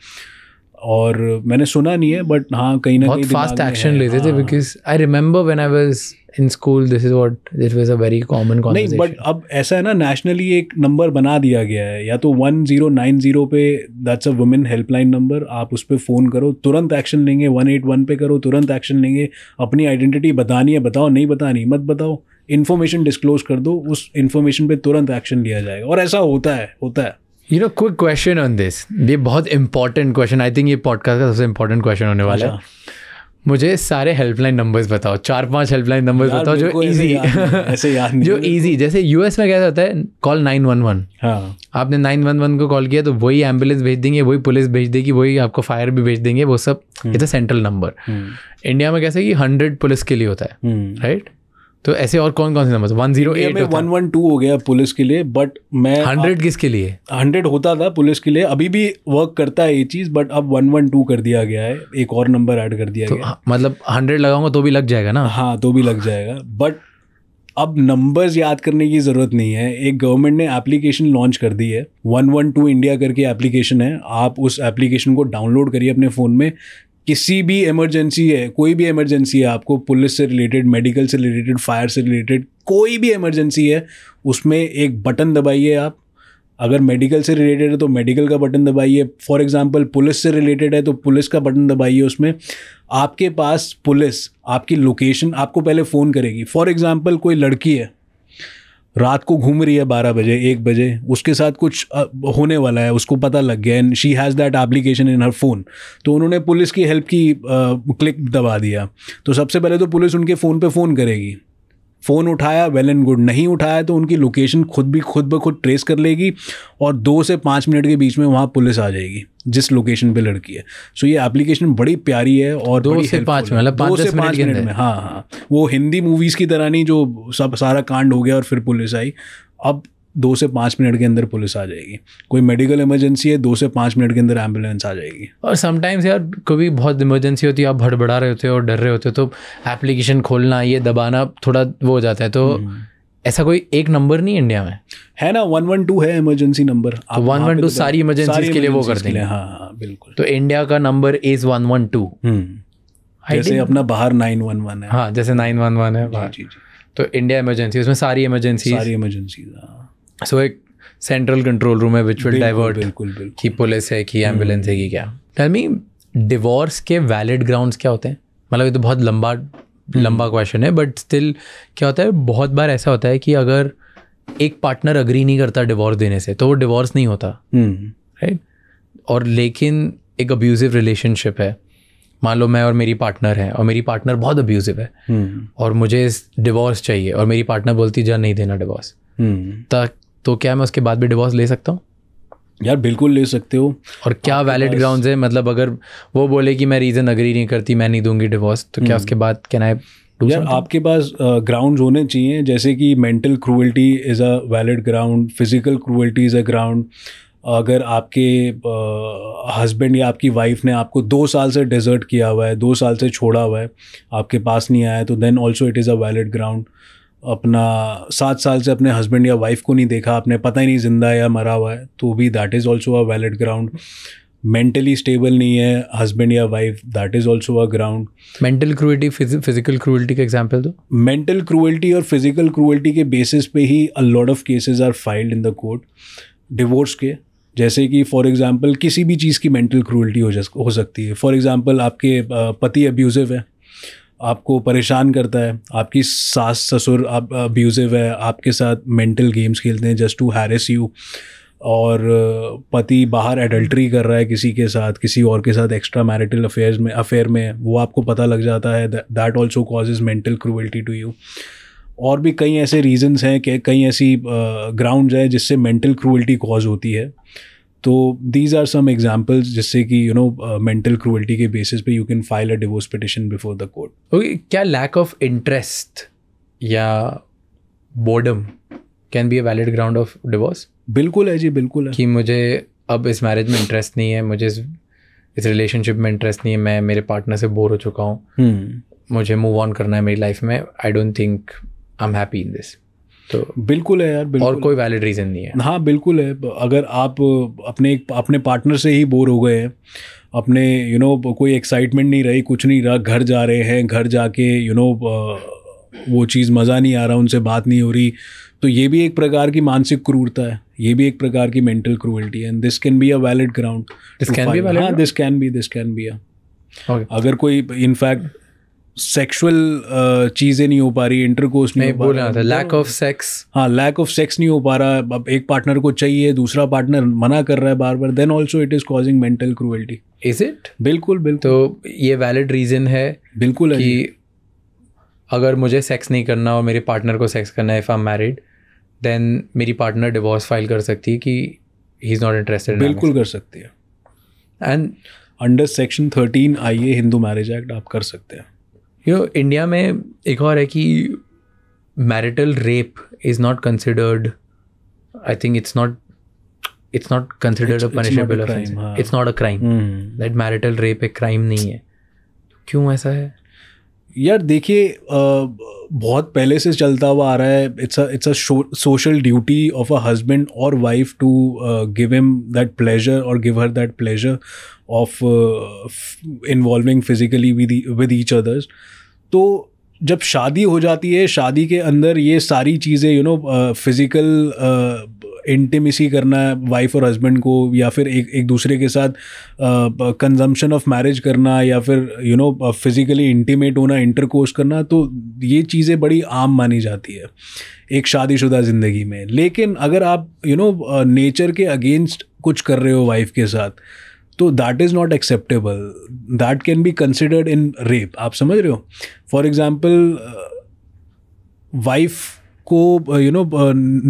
और मैंने सुना नहीं है बट हाँ कहीं ना कहीं फास्ट एक्शन लेते थे because I remember when I was in school this is what this was a very common नहीं बट अब ऐसा है ना नेशनली एक नंबर बना दिया गया है या तो वन जीरो नाइन जीरो पे that's a women helpline number आप उस पर फ़ोन करो तुरंत एक्शन लेंगे वन एट वन पे करो तुरंत एक्शन लेंगे अपनी आइडेंटिटी बतानी है बताओ नहीं बतानी मत बताओ इन्फॉर्मेशन डिस्क्लोज कर दो उस इन्फॉर्मेशन पे तुरंत एक्शन लिया जाएगा और ऐसा होता है होता है you know quick question on this ये बहुत इंपॉर्टेंट क्वेश्चन आई थिंक ये पॉडकास्ट का सबसे इंपॉर्टेंट क्वेश्चन होने वाला है अच्छा। मुझे सारे हेल्पलाइन नंबर्स बताओ चार पांच हेल्पलाइन नंबर्स बताओ जो इजी ऐसे याद नहीं <laughs> जो इजी जैसे यूएस में कैसा होता है कॉल नाइन वन वन आपने नाइन वन वन को कॉल किया तो वही एम्बुलेंस भेज देंगे वही पुलिस भेज देगी वही आपको फायर भी भेज देंगे वो सब it's a central number India में कैसे कि हंड्रेड पुलिस के लिए होता है राइट हम्म। तो ऐसे और कौन कौन से number one zero one one two हो गया पुलिस के लिए बट मैं हंड्रेड किसके लिए हंड्रेड होता था पुलिस के लिए अभी भी वर्क करता है ये चीज़ बट अब वन वन टू कर दिया गया है एक और नंबर ऐड कर दिया तो, गया हाँ, मतलब हंड्रेड लगाऊंगा तो भी लग जाएगा ना हाँ तो भी लग जाएगा बट अब नंबर्स याद करने की ज़रूरत नहीं है एक गवर्नमेंट ने एप्लीकेशन लॉन्च कर दी है वन वन टू इंडिया करके एप्लीकेशन है आप उस एप्लीकेशन को डाउनलोड करिए अपने फ़ोन में किसी भी इमरजेंसी है कोई भी इमरजेंसी है आपको पुलिस से रिलेटेड मेडिकल से रिलेटेड फायर से रिलेटेड कोई भी इमरजेंसी है उसमें एक बटन दबाइए आप अगर मेडिकल से रिलेटेड है तो मेडिकल का बटन दबाइए फॉर एग्जांपल पुलिस से रिलेटेड है तो पुलिस का बटन दबाइए उसमें आपके पास पुलिस आपकी लोकेशन आपको पहले फ़ोन करेगी फॉर एग्जांपल कोई लड़की है रात को घूम रही है बारह बजे एक बजे उसके साथ कुछ होने वाला है उसको पता लग गया and she has that application in her phone तो उन्होंने पुलिस की हेल्प की क्लिक दबा दिया तो सबसे पहले तो पुलिस उनके फ़ोन पे फ़ोन करेगी फ़ोन उठाया वेल एंड गुड नहीं उठाया तो उनकी लोकेशन खुद भी खुद ब खुद ट्रेस कर लेगी और दो से पाँच मिनट के बीच में वहाँ पुलिस आ जाएगी जिस लोकेशन पे लड़की है सो so, ये एप्लीकेशन बड़ी प्यारी है और दो से पाँच मतलब दो से पाँच मिनट में हाँ हाँ वो हिंदी मूवीज़ की तरह नहीं जो सब सारा कांड हो गया और फिर पुलिस आई अब दो से पाँच मिनट के अंदर पुलिस आ जाएगी कोई मेडिकल इमरजेंसी है दो से पाँच मिनट के अंदर एम्बुलेंस आ जाएगी और समटाइम्स यार कभी बहुत इमरजेंसी होती है आप भड़बड़ा रहे होते हो और डर रहे होते हो तो एप्लीकेशन खोलना ये दबाना थोड़ा वो हो जाता है तो हम्म। ऐसा कोई एक नंबर नहीं इंडिया में है ना वन वन टू है emergency number one one two सारी इमरजेंसी के लिए वो करते हैं हाँ, हाँ बिल्कुल तो इंडिया का number is one one two जैसे अपना बाहर नाइन वन वन है हाँ जैसे नाइन वन वन है जी, जी, जी. तो इंडिया इमरजेंसी उसमें सारी इमरजेंसी सारी इमरजेंसी हाँ सो एक सेंट्रल कंट्रोल रूम है विच विल डाइवर्ट बिल्कुल कि पुलिस है कि एम्बुलेंस है कि क्या टेल मी डिवोर्स के वैलिड ग्राउंड्स क्या होते हैं मतलब ये तो बहुत लंबा हम्म। लंबा क्वेश्चन है बट स्टिल क्या होता है बहुत बार ऐसा होता है कि अगर एक पार्टनर अग्री नहीं करता डिवोर्स देने से तो वो डिवोर्स नहीं होता राइट हम्म। और लेकिन एक अब्यूज़िव रिलेशनशिप है मान लो मैं और मेरी पार्टनर है और मेरी पार्टनर बहुत अब्यूज़िव है हम्म। और मुझे डिवोर्स चाहिए और मेरी पार्टनर बोलती जा नहीं देना डिवोर्स तक तो क्या मैं उसके बाद भी डिवोर्स ले सकता हूँ यार बिल्कुल ले सकते हो और क्या वैलिड ग्राउंड है मतलब अगर वो बोले कि मैं रीज़न अग्री नहीं करती मैं नहीं दूंगी डिवोर्स तो क्या हम्म। उसके बाद कैन आई यार आपके पास ग्राउंड होने चाहिए जैसे कि mental cruelty is a valid ground physical cruelty is a ground अगर आपके हस्बैंड या आपकी वाइफ ने आपको दो साल से डिज़र्ट किया हुआ है दो साल से छोड़ा हुआ है आपके पास नहीं आया तो then also it is a valid ground अपना सात साल से अपने हस्बैंड या वाइफ को नहीं देखा आपने पता ही नहीं जिंदा या मरा हुआ है तो भी that is also a valid ground mentally stable नहीं है हस्बैंड या wife that is also a ground mental cruelty physical cruelty का एग्जाम्पल दो मेंटल क्रूएल्टी और फिजिकल क्रूएल्टी के बेसिस पे ही a lot of cases are filed in the court divorce के जैसे कि फॉर एग्ज़ाम्पल किसी भी चीज़ की मेंटल क्रूएल्टी हो सकती है फॉर एग्ज़ाम्पल आपके पति अब्यूज़िव है आपको परेशान करता है आपकी सास ससुर आप अब्यूज़िव है आपके साथ मेंटल गेम्स खेलते हैं जस्ट टू हैरेस यू और पति बाहर एडल्ट्री कर रहा है किसी के साथ किसी और के साथ एक्स्ट्रा मैरिटल अफेयर्स में अफेयर में वो आपको पता लग जाता है that also causes mental cruelty to you और भी कई ऐसे रीजंस हैं कि कई ऐसी ग्राउंड्स हैं जिससे मेंटल क्रूअल्टी कॉज होती है तो दीज आर सम एग्जाम्पल्स जिससे कि यू नो मेंटल क्रूअल्टी के बेसिस पे you can file a divorce petition before the court okay क्या लैक ऑफ इंटरेस्ट या boredom can be a valid ground of divorce बिल्कुल है जी बिल्कुल है कि मुझे अब इस मैरिज में इंटरेस्ट नहीं है मुझे इस इस रिलेशनशिप में इंटरेस्ट नहीं है मैं मेरे पार्टनर से बोर हो चुका हूँ hmm. मुझे मूव ऑन करना है मेरी लाइफ में I don't think I am happy in this तो बिल्कुल है यार बिल्कुल और कोई वैलिड रीज़न नहीं है हाँ बिल्कुल है अगर आप अपने अपने पार्टनर से ही बोर हो गए हैं अपने यू you नो know, कोई एक्साइटमेंट नहीं रही कुछ नहीं रहा घर जा रहे हैं घर जाके यू you नो know, वो चीज़ मज़ा नहीं आ रहा उनसे बात नहीं हो रही तो ये भी एक प्रकार की मानसिक क्रूरता है ये भी एक प्रकार की mental cruelty and this can be a valid ground this can be this can be this can be अगर कोई इनफैक्ट सेक्सुअल uh, चीज़ें नहीं हो पा रही इंटरकोर्स नहीं, हो पा रहा लैक ऑफ सेक्स हाँ लैक ऑफ सेक्स नहीं हो पा रहा अब एक पार्टनर को चाहिए दूसरा पार्टनर मना कर रहा है बार बार then also it is causing mental cruelty is it बिल्कुल बिल्कुल तो ये वैलिड रीज़न है बिल्कुल कि अगर मुझे सेक्स नहीं करना और मेरे पार्टनर को सेक्स करना है if I am married then मेरी पार्टनर डिवोर्स फाइल कर सकती है कि ही इज़ नॉट इंटरेस्टेड बिल्कुल कर सकती है and under section thirteen I A Hindu Marriage Act आप कर सकते हैं यू नो इंडिया में एक और है कि marital rape is not considered I think it's not it's not considered a punishable it's not a crime that marital rape एक क्राइम नहीं है क्यों ऐसा है यार देखिए बहुत पहले से चलता हुआ आ रहा है it's it's a social duty of a husband और wife to give him that pleasure और give her that pleasure of involving physically with with each others तो जब शादी हो जाती है शादी के अंदर ये सारी चीज़ें यू नो फिज़िकल इंटीमेसी करना वाइफ और हस्बैंड को या फिर एक एक दूसरे के साथ कंजम्पशन ऑफ मैरिज करना या फिर यू नो फिज़िकली इंटीमेट होना इंटरकोर्स करना तो ये चीज़ें बड़ी आम मानी जाती है एक शादीशुदा ज़िंदगी में लेकिन अगर आप यू नो नेचर के अगेंस्ट कुछ कर रहे हो वाइफ के साथ तो that is not acceptable that can be considered in rape आप समझ रहे हो फॉर एग्ज़ाम्पल वाइफ को यू नो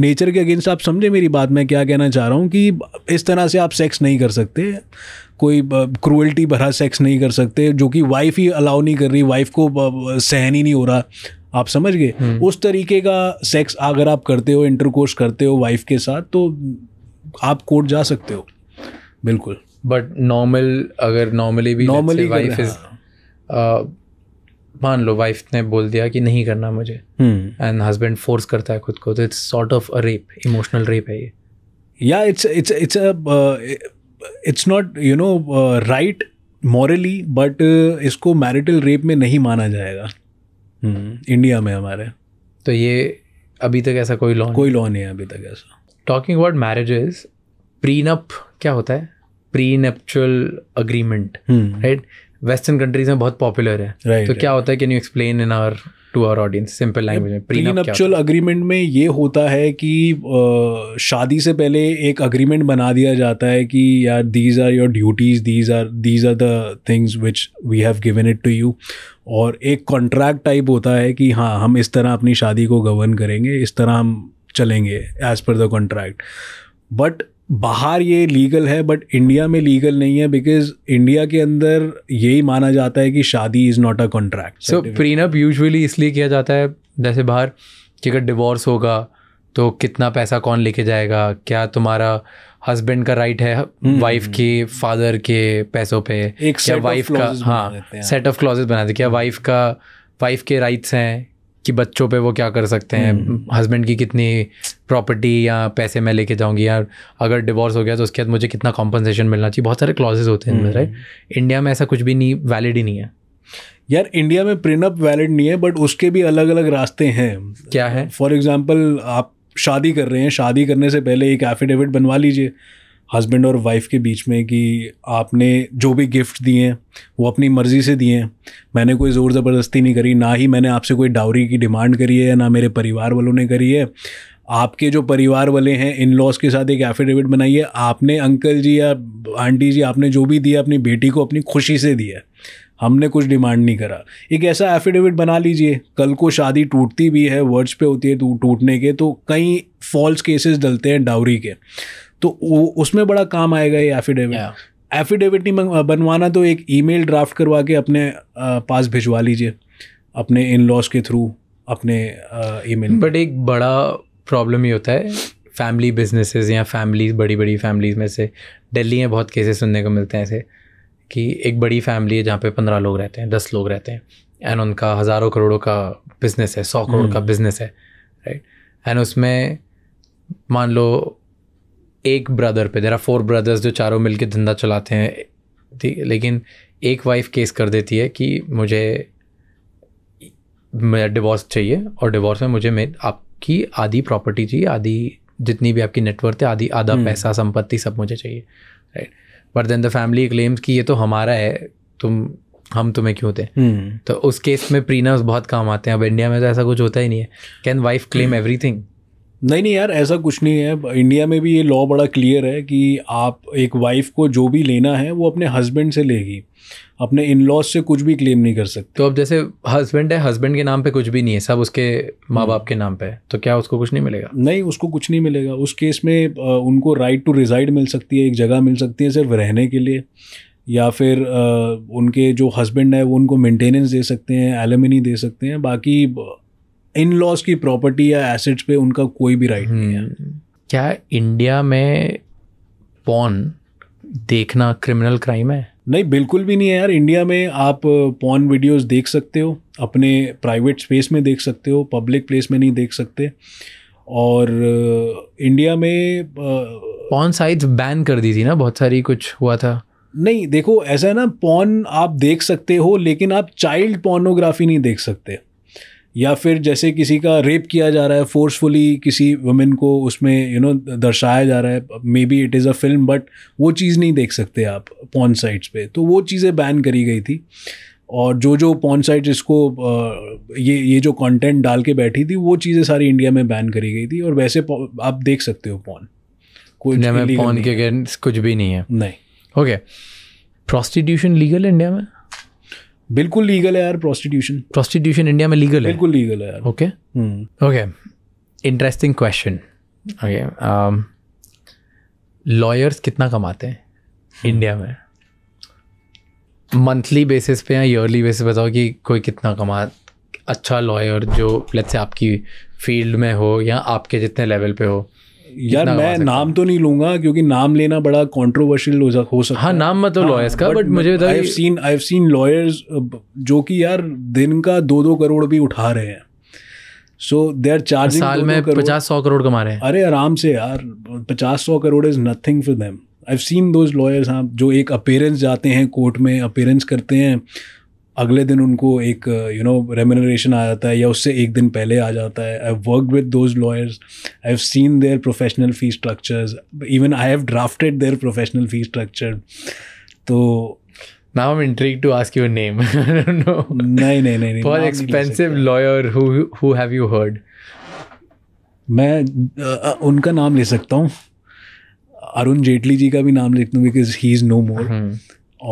नेचर के अगेंस्ट आप समझे मेरी बात मैं क्या कहना चाह रहा हूँ कि इस तरह से आप सेक्स नहीं कर सकते कोई क्रुअल्टी uh, भरा सेक्स नहीं कर सकते जो कि वाइफ ही अलाउ नहीं कर रही वाइफ को uh, सहन ही नहीं हो रहा आप समझ गए हम्म। उस तरीके का सेक्स अगर आप करते हो इंटरकोर्स करते हो वाइफ के साथ तो आप कोर्ट जा सकते हो बिल्कुल बट नॉर्मल अगर नॉर्मली भी नॉर्मली वाइफ इज मान लो वाइफ ने बोल दिया कि नहीं करना मुझे एंड हस्बैंड फोर्स करता है खुद को तो it's sort of a rape emotional rape है ये या it's it's it's it's not you know right morally but इसको मैरिटल रेप में नहीं माना जाएगा इंडिया हम्म, में हमारे तो ये अभी तक ऐसा कोई लॉ कोई लॉ नहीं है अभी तक ऐसा टॉकिंग अबाउट मैरिजेस प्रीनअप क्या होता है prenuptial agreement right western countries में बहुत पॉपुलर है right, तो right. क्या होता है can you explain in our to our audience simple language में प्री नेपचुअल अग्रीमेंट में ये होता है कि शादी से पहले एक अग्रीमेंट बना दिया जाता है कि यार these are your duties these are these are the things which we have given it to you और एक कॉन्ट्रैक्ट टाइप होता है कि हाँ हम इस तरह अपनी शादी को गवर्न करेंगे इस तरह हम चलेंगे as per the contract but बाहर ये लीगल है बट इंडिया में लीगल नहीं है बिकॉज इंडिया के अंदर यही माना जाता है कि शादी is not a contract so prenup usually इसलिए किया जाता है जैसे बाहर कि अगर डिवोर्स होगा तो कितना पैसा कौन लेके जाएगा क्या तुम्हारा हस्बैंड का राइट है वाइफ हम्म। के फादर के पैसों पे एक क्या वाइफ का हाँ सेट ऑफ क्लॉजेस बनाते क्या वाइफ हम्म। का वाइफ के राइट्स हैं कि बच्चों पे वो क्या कर सकते हैं हम्म। हस्बैंड की कितनी प्रॉपर्टी या पैसे मैं लेके जाऊंगी यार अगर डिवोर्स हो गया तो उसके बाद मुझे कितना कॉम्पनसेशन मिलना चाहिए बहुत सारे क्लॉजेज होते हैं राइट इंडिया हम्म। में ऐसा कुछ भी नहीं वैलिड ही नहीं है यार इंडिया में प्रिनअप वैलिड नहीं है बट उसके भी अलग अलग रास्ते हैं क्या है फॉर एग्ज़ाम्पल आप शादी कर रहे हैं शादी करने से पहले एक एफिडेविट बनवा लीजिए हस्बैंड और वाइफ के बीच में कि आपने जो भी गिफ्ट दिए हैं वो अपनी मर्ज़ी से दिए हैं मैंने कोई ज़ोर ज़बरदस्ती नहीं करी ना ही मैंने आपसे कोई डाउरी की डिमांड करी है ना मेरे परिवार वालों ने करी है आपके जो परिवार वाले हैं इन लॉज के साथ एक एफिडेविट बनाई है आपने अंकल जी या आंटी जी आपने जो भी दिया अपनी बेटी को अपनी खुशी से दिया हमने कुछ डिमांड नहीं करा एक ऐसा एफिडेविट बना लीजिए कल को शादी टूटती भी है वर्ड्स पे होती है टूटने के तो कई फॉल्स केसेस डलते हैं डाउरी के तो उसमें बड़ा काम आएगा ये एफिडेविट एफिडेविट नहीं बनवाना तो एक ईमेल ड्राफ्ट करवा के अपने पास भिजवा लीजिए अपने इन लॉज के थ्रू अपने ईमेल बट एक बड़ा प्रॉब्लम ये होता है फैमिली बिजनेसेस या फैमिलीज बड़ी बड़ी फैमिलीज में से दिल्ली में बहुत केसेस सुनने को मिलते हैं ऐसे कि एक बड़ी फैमिली है जहाँ पे पंद्रह लोग रहते हैं दस लोग रहते हैं एंड उनका हज़ारों करोड़ों का बिज़नेस है सौ करोड़ का बिज़नेस हम्म। है राइट एंड उसमें मान लो एक ब्रदर पे देरा फोर ब्रदर्स जो चारों मिलके धंधा चलाते हैं ठीक लेकिन एक वाइफ केस कर देती है कि मुझे मेरा डिवोर्स चाहिए और डिवोर्स में मुझे मैं आपकी आधी प्रॉपर्टी चाहिए आधी जितनी भी आपकी नेटवर्थ है आधी आधा हम्म। पैसा संपत्ति सब मुझे चाहिए right but then the family claims कि ये तो हमारा है तुम हम तुम्हें क्यों दें हम्म। तो उस केस में प्रीनर्स बहुत काम आते हैं अब इंडिया में तो ऐसा कुछ होता ही नहीं है कैन वाइफ क्लेम एवरीथिंग नहीं नहीं यार ऐसा कुछ नहीं है इंडिया में भी ये लॉ बड़ा क्लियर है कि आप एक वाइफ को जो भी लेना है वो अपने हस्बैंड से लेगी अपने इन लॉज से कुछ भी क्लेम नहीं कर सकते तो अब जैसे हस्बैंड है हस्बैंड के नाम पे कुछ भी नहीं है सब उसके हम्म। माँ बाप के नाम पे है तो क्या उसको कुछ नहीं मिलेगा नहीं उसको कुछ नहीं मिलेगा उस केस में उनको राइट टू रिजाइड मिल सकती है एक जगह मिल सकती है सिर्फ रहने के लिए या फिर उनके जो हस्बैंड है वो उनको मेंटेनेंस दे सकते हैं एलमिनी दे सकते हैं बाकी इन लॉज की प्रॉपर्टी या एसेट्स पे उनका कोई भी राइट नहीं है हम्म। क्या इंडिया में पॉन देखना क्रिमिनल क्राइम है नहीं बिल्कुल भी नहीं है यार इंडिया में आप पॉन uh, वीडियोस देख सकते हो अपने प्राइवेट स्पेस में देख सकते हो पब्लिक प्लेस में नहीं देख सकते और इंडिया uh, में पॉन साइट्स बैन कर दी थी ना बहुत सारी कुछ हुआ था नहीं देखो ऐसा है ना पॉन आप देख सकते हो लेकिन आप चाइल्ड पोर्नोग्राफी नहीं देख सकते या फिर जैसे किसी का रेप किया जा रहा है फोर्सफुली किसी वुमेन को उसमें यू नो दर्शाया जा रहा है may be it is a film but वो चीज़ नहीं देख सकते आप पॉन साइट्स पे तो वो चीज़ें बैन करी गई थी और जो जो पॉन साइट इसको ये ये जो कंटेंट डाल के बैठी थी वो चीज़ें सारी इंडिया में बैन करी गई थी और वैसे आप देख सकते हो पॉन कोई पॉन के अगेंस्ट कुछ भी नहीं है नहीं ओके प्रॉस्टिट्यूशन लीगल इंडिया में बिल्कुल लीगल है यार प्रोस्टिट्यूशन प्रोस्टिट्यूशन इंडिया में लीगल है बिल्कुल लीगल है यार okay okay interesting question okay lawyers कितना कमाते हैं इंडिया हम्म। में मंथली बेसिस पे या ईयरली बेसिस बताओ कि कोई कितना कमा अच्छा लॉयर जो लेट्स से आपकी फील्ड में हो या आपके जितने लेवल पे हो यार मैं नाम तो नहीं लूंगा क्योंकि नाम लेना बड़ा कॉन्ट्रोवर्शियल हो, सकता हाँ, है तो हाँ नाम मत लॉयर्स का बट मुझे I have seen I have seen lawyers जो कि यार दिन का दो दो करोड़ भी उठा रहे हैं सो दे आर चार साल में पचास सौ करोड़ कमा रहे हैं अरे आराम से यार पचास सौ crore is nothing for them I have seen those lawyers हाँ जो एक अपेयरेंस जाते हैं कोर्ट में अपेयरेंस करते हैं अगले दिन उनको एक यू नो रेमनरेशन आ जाता है या उससे एक दिन पहले आ जाता है I work with those lawyers I have seen their professional fee structures even I have drafted their professional fee structure तो Now I'm intrigued to ask you a name. <laughs> I don't know. नहीं नहीं नहीं बहुत expensive lawyer who who have you heard? मैं uh, उनका नाम ले सकता हूँ अरुण जेटली जी का भी नाम ले सकता हूँ because he is no more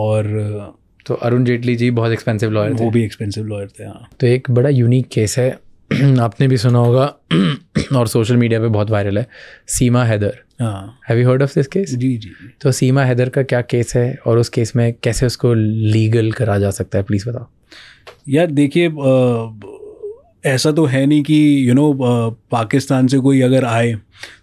और uh, तो अरुण जेटली जी बहुत एक्सपेंसिव लॉयर थे वो भी एक्सपेंसिव लॉयर थे हाँ तो एक बड़ा यूनिक केस है <clears throat> आपने भी सुना होगा <clears throat> और सोशल मीडिया पे बहुत वायरल है Seema Haider have you heard of this case जी जी तो सीमा हैदर का क्या केस है और उस केस में कैसे उसको लीगल करा जा सकता है प्लीज़ बताओ यार देखिए ऐसा तो है नहीं कि यू नो पाकिस्तान से कोई अगर आए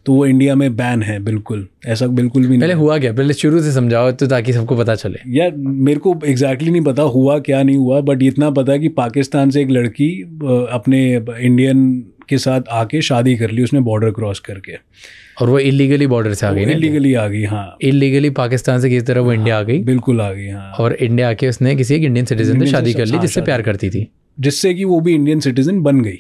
तो वो इंडिया में बैन है बिल्कुल ऐसा बिल्कुल भी नहीं पहले हुआ क्या पहले शुरू से समझाओ तो ताकि सबको पता चले यार मेरे को एग्जैक्टली exactly नहीं पता हुआ क्या नहीं हुआ बट इतना पता कि पाकिस्तान से एक लड़की अपने इंडियन के साथ आके शादी कर ली उसने बॉर्डर क्रॉस करके और वो इलीगली बॉर्डर से आ गई इलीगली आ गई हाँ इलीगली पाकिस्तान से किसी तरह वो हाँ, इंडिया आ गई बिल्कुल आ गई हाँ और इंडिया आके उसने किसी एक इंडियन सिटीजन से शादी कर ली जिससे हाँ, प्यार करती थी जिससे कि वो भी इंडियन सिटीजन बन गई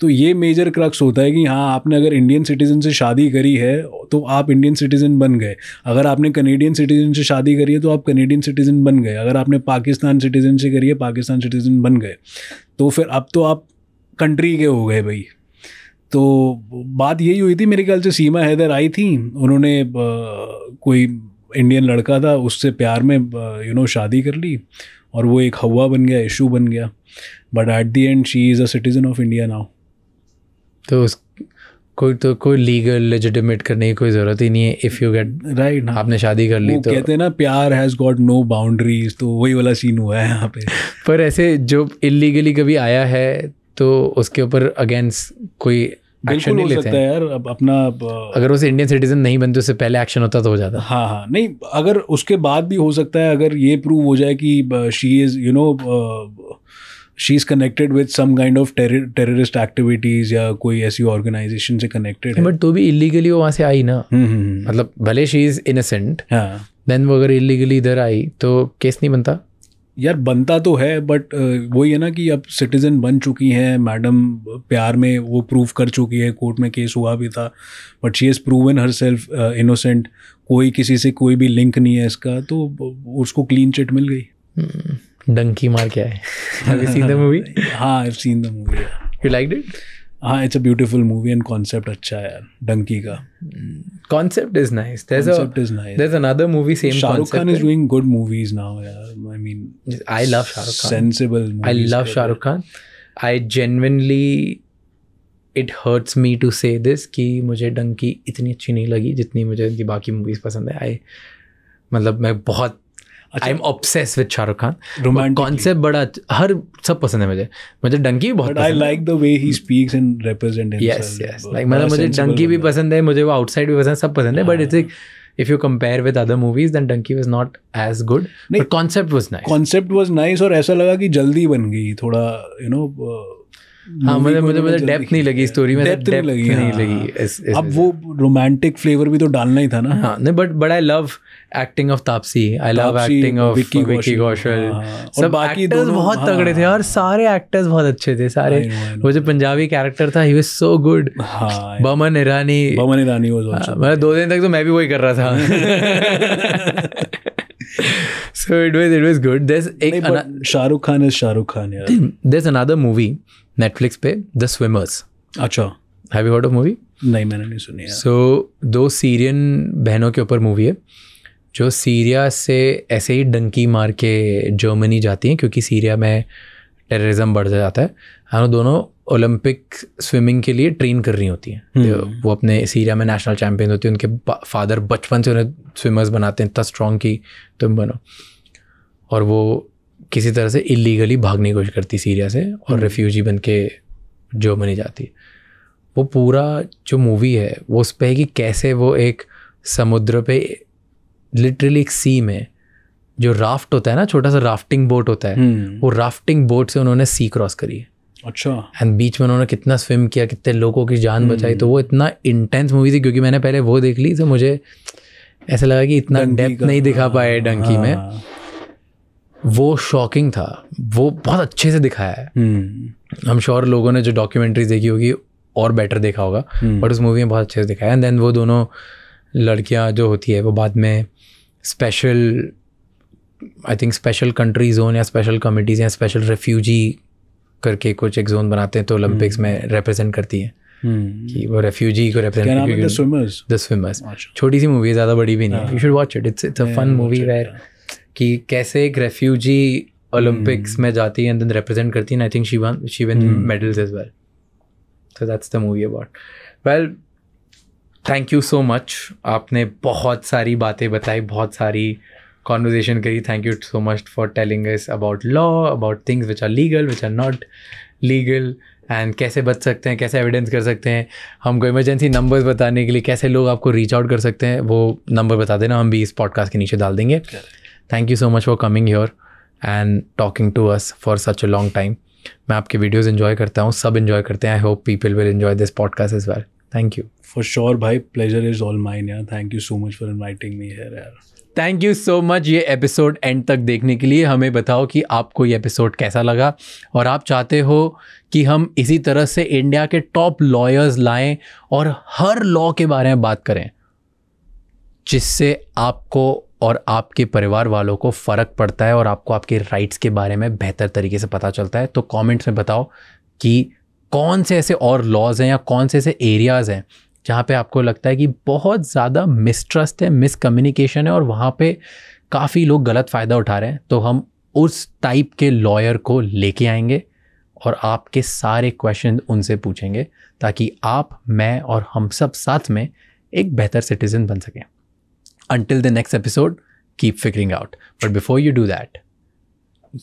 तो ये मेजर क्रक्स होता है कि हाँ आपने अगर इंडियन सिटीजन से शादी करी है तो आप इंडियन सिटीजन बन गए अगर आपने कनेडियन सिटीजन से शादी करी है तो आप कनेडियन सिटीजन बन गए अगर आपने पाकिस्तान सिटीजन से करी है पाकिस्तान सिटीजन बन गए तो फिर अब तो आप कंट्री के हो गए भाई तो बात यही हुई थी मेरे ख्याल से सीमा हैदर आई थी उन्होंने कोई इंडियन लड़का था उससे प्यार में यू नो शादी कर ली और वो एक हवा बन गया इशू बन गया but at the end she is a citizen of India now तो उस कोई तो कोई लीगल लेजिटिमेट करने की कोई ज़रूरत ही नहीं है इफ़ यू गेट राइट आपने शादी कर ली तो कहते हैं ना प्यार हैज़ गॉट नो बाउंड्रीज तो वही वाला सीन हुआ है यहाँ पे पर ऐसे जो इलीगली कभी आया है तो उसके ऊपर अगेंस्ट कोई एक्शन नहीं लेते हैं यार अब अपना अब, अगर उसे इंडियन सिटीजन नहीं बनते उससे पहले एक्शन होता तो हो जाता हाँ हाँ नहीं अगर उसके बाद भी हो सकता है अगर ये प्रूव हो जाए कि she is you know she is connected with some kind of terrorist activities या कोई ऐसी ऑर्गेनाइजेशन से कनेक्टेड है बट तो भी इलीगली वो वहाँ से आई ना हम्म, हम्म, हम्म। मतलब भले शी इज़ इनोसेंट देन वो अगर इलीगली इधर आई तो केस नहीं बनता यार बनता तो है बट वही है ना कि अब सिटीज़न बन चुकी हैं मैडम प्यार में वो प्रूव कर चुकी है कोर्ट में केस हुआ भी था but she is proven herself innocent कोई किसी से कोई भी लिंक नहीं है इसका तो उसको क्लीन चिट मिल गई hmm, डंकी मार क्या है <laughs> हाँ I seen the movie you like it हाँ it's a beautiful movie and concept अच्छा है यार डंकी का concept is nice there is concept is nice there is another movie same concept Shahrukh Khan is doing good movies now यार I mean I love Shahrukh Khan sensible I love Shahrukh Khan I genuinely it hurts me to say this कि मुझे डंकी इतनी अच्छी नहीं लगी जितनी मुझे बाकी मूवीज़ पसंद है आई मतलब मैं बहुत I am obsessed with Shahrukh Khan romantic concept बड़ा अच्छा- हर सब पसंद है मुझे मुझे डंकी भी बहुत I like the way he speaks and represent yes yes like मतलब मुझे डंकी भी पसंद है मुझे वो आउटसाइड भी पसंद है सब पसंद है but it's like if you compare with other movies then donkey was not as good but concept was nice concept was nice और ऐसा लगा कि जल्दी बन गई थोड़ा you know uh, हाँ मतलब मुझे तो मुझे डेप्थ मतलब नहीं लगी स्टोरी में डेप्थ नहीं लगी नहीं हाँ। लगी अब वो रोमांटिक फ्लेवर भी तो डालना ही था ना हाँ नहीं but but I love acting of Taapsee I love acting of Vicky Kaushal सब बाकी एक्टर्स बहुत हाँ। तगड़े थे और सारे एक्टर्स बहुत अच्छे थे सारे वो जो पंजाबी कैरेक्टर था ही वाज सो गुड बमन ईरानी बमन ईरानी हाँ, मतलब दो दिन तक तो मैं भी वही कर रहा था <laughs> <laughs> एक Shahrukh Khan is Shahrukh Khan yeah. there's another Netflix पे द स्विमर्स अच्छा have you heard of movie नहीं मैंने नहीं सुनी सो so, दो सीरियन बहनों के ऊपर मूवी है जो सीरिया से ऐसे ही डंकी मार के जर्मनी जाती हैं क्योंकि सीरिया में टेररिज्म बढ़ जाता है हम हाँ, दोनों ओलंपिक स्विमिंग के लिए ट्रेन कर रही होती हैं हम्म। तो वो अपने सीरिया में नेशनल चैम्पियन होती है उनके फादर बचपन से उन्हें स्विमर्स बनाते हैं इतना स्ट्रॉन्ग की तुम बनो और वो किसी तरह से इलीगली भागने की कोशिश करती सीरिया से और रेफ्यूजी बन के जो बनी जाती वो पूरा जो मूवी है वो उस पर है कि कैसे वो एक समुद्र पे लिटरली एक सी में जो राफ्ट होता है ना छोटा सा राफ्टिंग बोट होता है हम्म। वो राफ्टिंग बोट से उन्होंने सी क्रॉस करी है अच्छा एंड बीच में उन्होंने कितना स्विम किया कितने लोगों की जान हम्म। बचाई तो वो इतना इंटेंस मूवी थी क्योंकि मैंने पहले वो देख ली तो मुझे ऐसा लगा कि इतना डेप्थ नहीं दिखा पाए डंकी में हाँ। वो शॉकिंग था वो बहुत अच्छे से दिखाया है हम एम श्योर लोगों ने जो डॉक्यूमेंट्रीज देखी होगी और बेटर देखा होगा बट हम्म। hmm. उस मूवी में बहुत अच्छे से दिखाया एंड देन वो दोनों लड़कियाँ जो होती है वो बाद में special I think special country zone या स्पेशल कमिटीज़ या स्पेशल रेफ्यूजी करके कुछ एक जोन बनाते हैं तो ओलंपिक्स हम्म। hmm. में रिप्रेजेंट करती है हम्म। कि वो रेफ्यूजी को रिप्रेजेंट द स्विमर्स छोटी सी मूवी है ज़्यादा बड़ी भी नहीं you should watch it it's it's a fun movie where कि कैसे एक रेफ्यूजी ओलंपिक्स hmm. में जाती है एंड देन रिप्रेजेंट करती है I think she won she win medals as well so that's the movie about well thank you so much आपने बहुत सारी बातें बताई बहुत सारी कॉन्वर्जेसन करी thank you so much for telling us about law about things which are legal which are not legal and कैसे बच सकते हैं कैसे एविडेंस कर सकते हैं हमको इमरजेंसी नंबर्स बताने के लिए कैसे लोग आपको रीच आउट कर सकते हैं वो नंबर बता देना हम भी इस पॉडकास्ट के नीचे डाल देंगे thank you so much for coming your and talking to us for such a long time मैं आपके वीडियोज़ इन्जॉय करता हूँ सब इन्जॉय करते हैं I hope people will enjoy this podcast is well thank you for sure भाई pleasure is all mine यार thank you so much for inviting me here यार थैंक यू सो मच ये episode end तक देखने के लिए हमें बताओ कि आपको ये एपिसोड कैसा लगा और आप चाहते हो कि हम इसी तरह से इंडिया के टॉप लॉयर्स लाएं और हर लॉ के बारे में बात करें जिससे आपको और आपके परिवार वालों को फ़र्क पड़ता है और आपको आपके राइट्स के बारे में बेहतर तरीके से पता चलता है तो कमेंट्स में बताओ कि कौन से ऐसे और लॉज हैं या कौन से ऐसे एरियाज़ हैं जहाँ पे आपको लगता है कि बहुत ज़्यादा मिसट्रस्ट है मिसकम्युनिकेशन है और वहाँ पे काफ़ी लोग गलत फ़ायदा उठा रहे हैं तो हम उस टाइप के लॉयर को लेके आएंगे और आपके सारे क्वेश्चन उनसे पूछेंगे ताकि आप मैं और हम सब साथ में एक बेहतर सिटीज़न बन सकें until the next episode keep figuring out but before you do that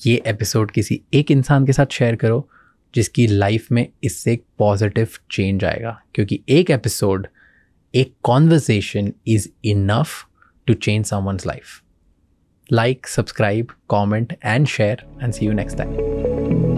ये एपिसोड किसी एक इंसान के साथ शेयर करो जिसकी लाइफ में इससे एक पॉजिटिव चेंज आएगा क्योंकि एक एपिसोड एक conversation is enough to change someone's life like subscribe comment and share and see you next time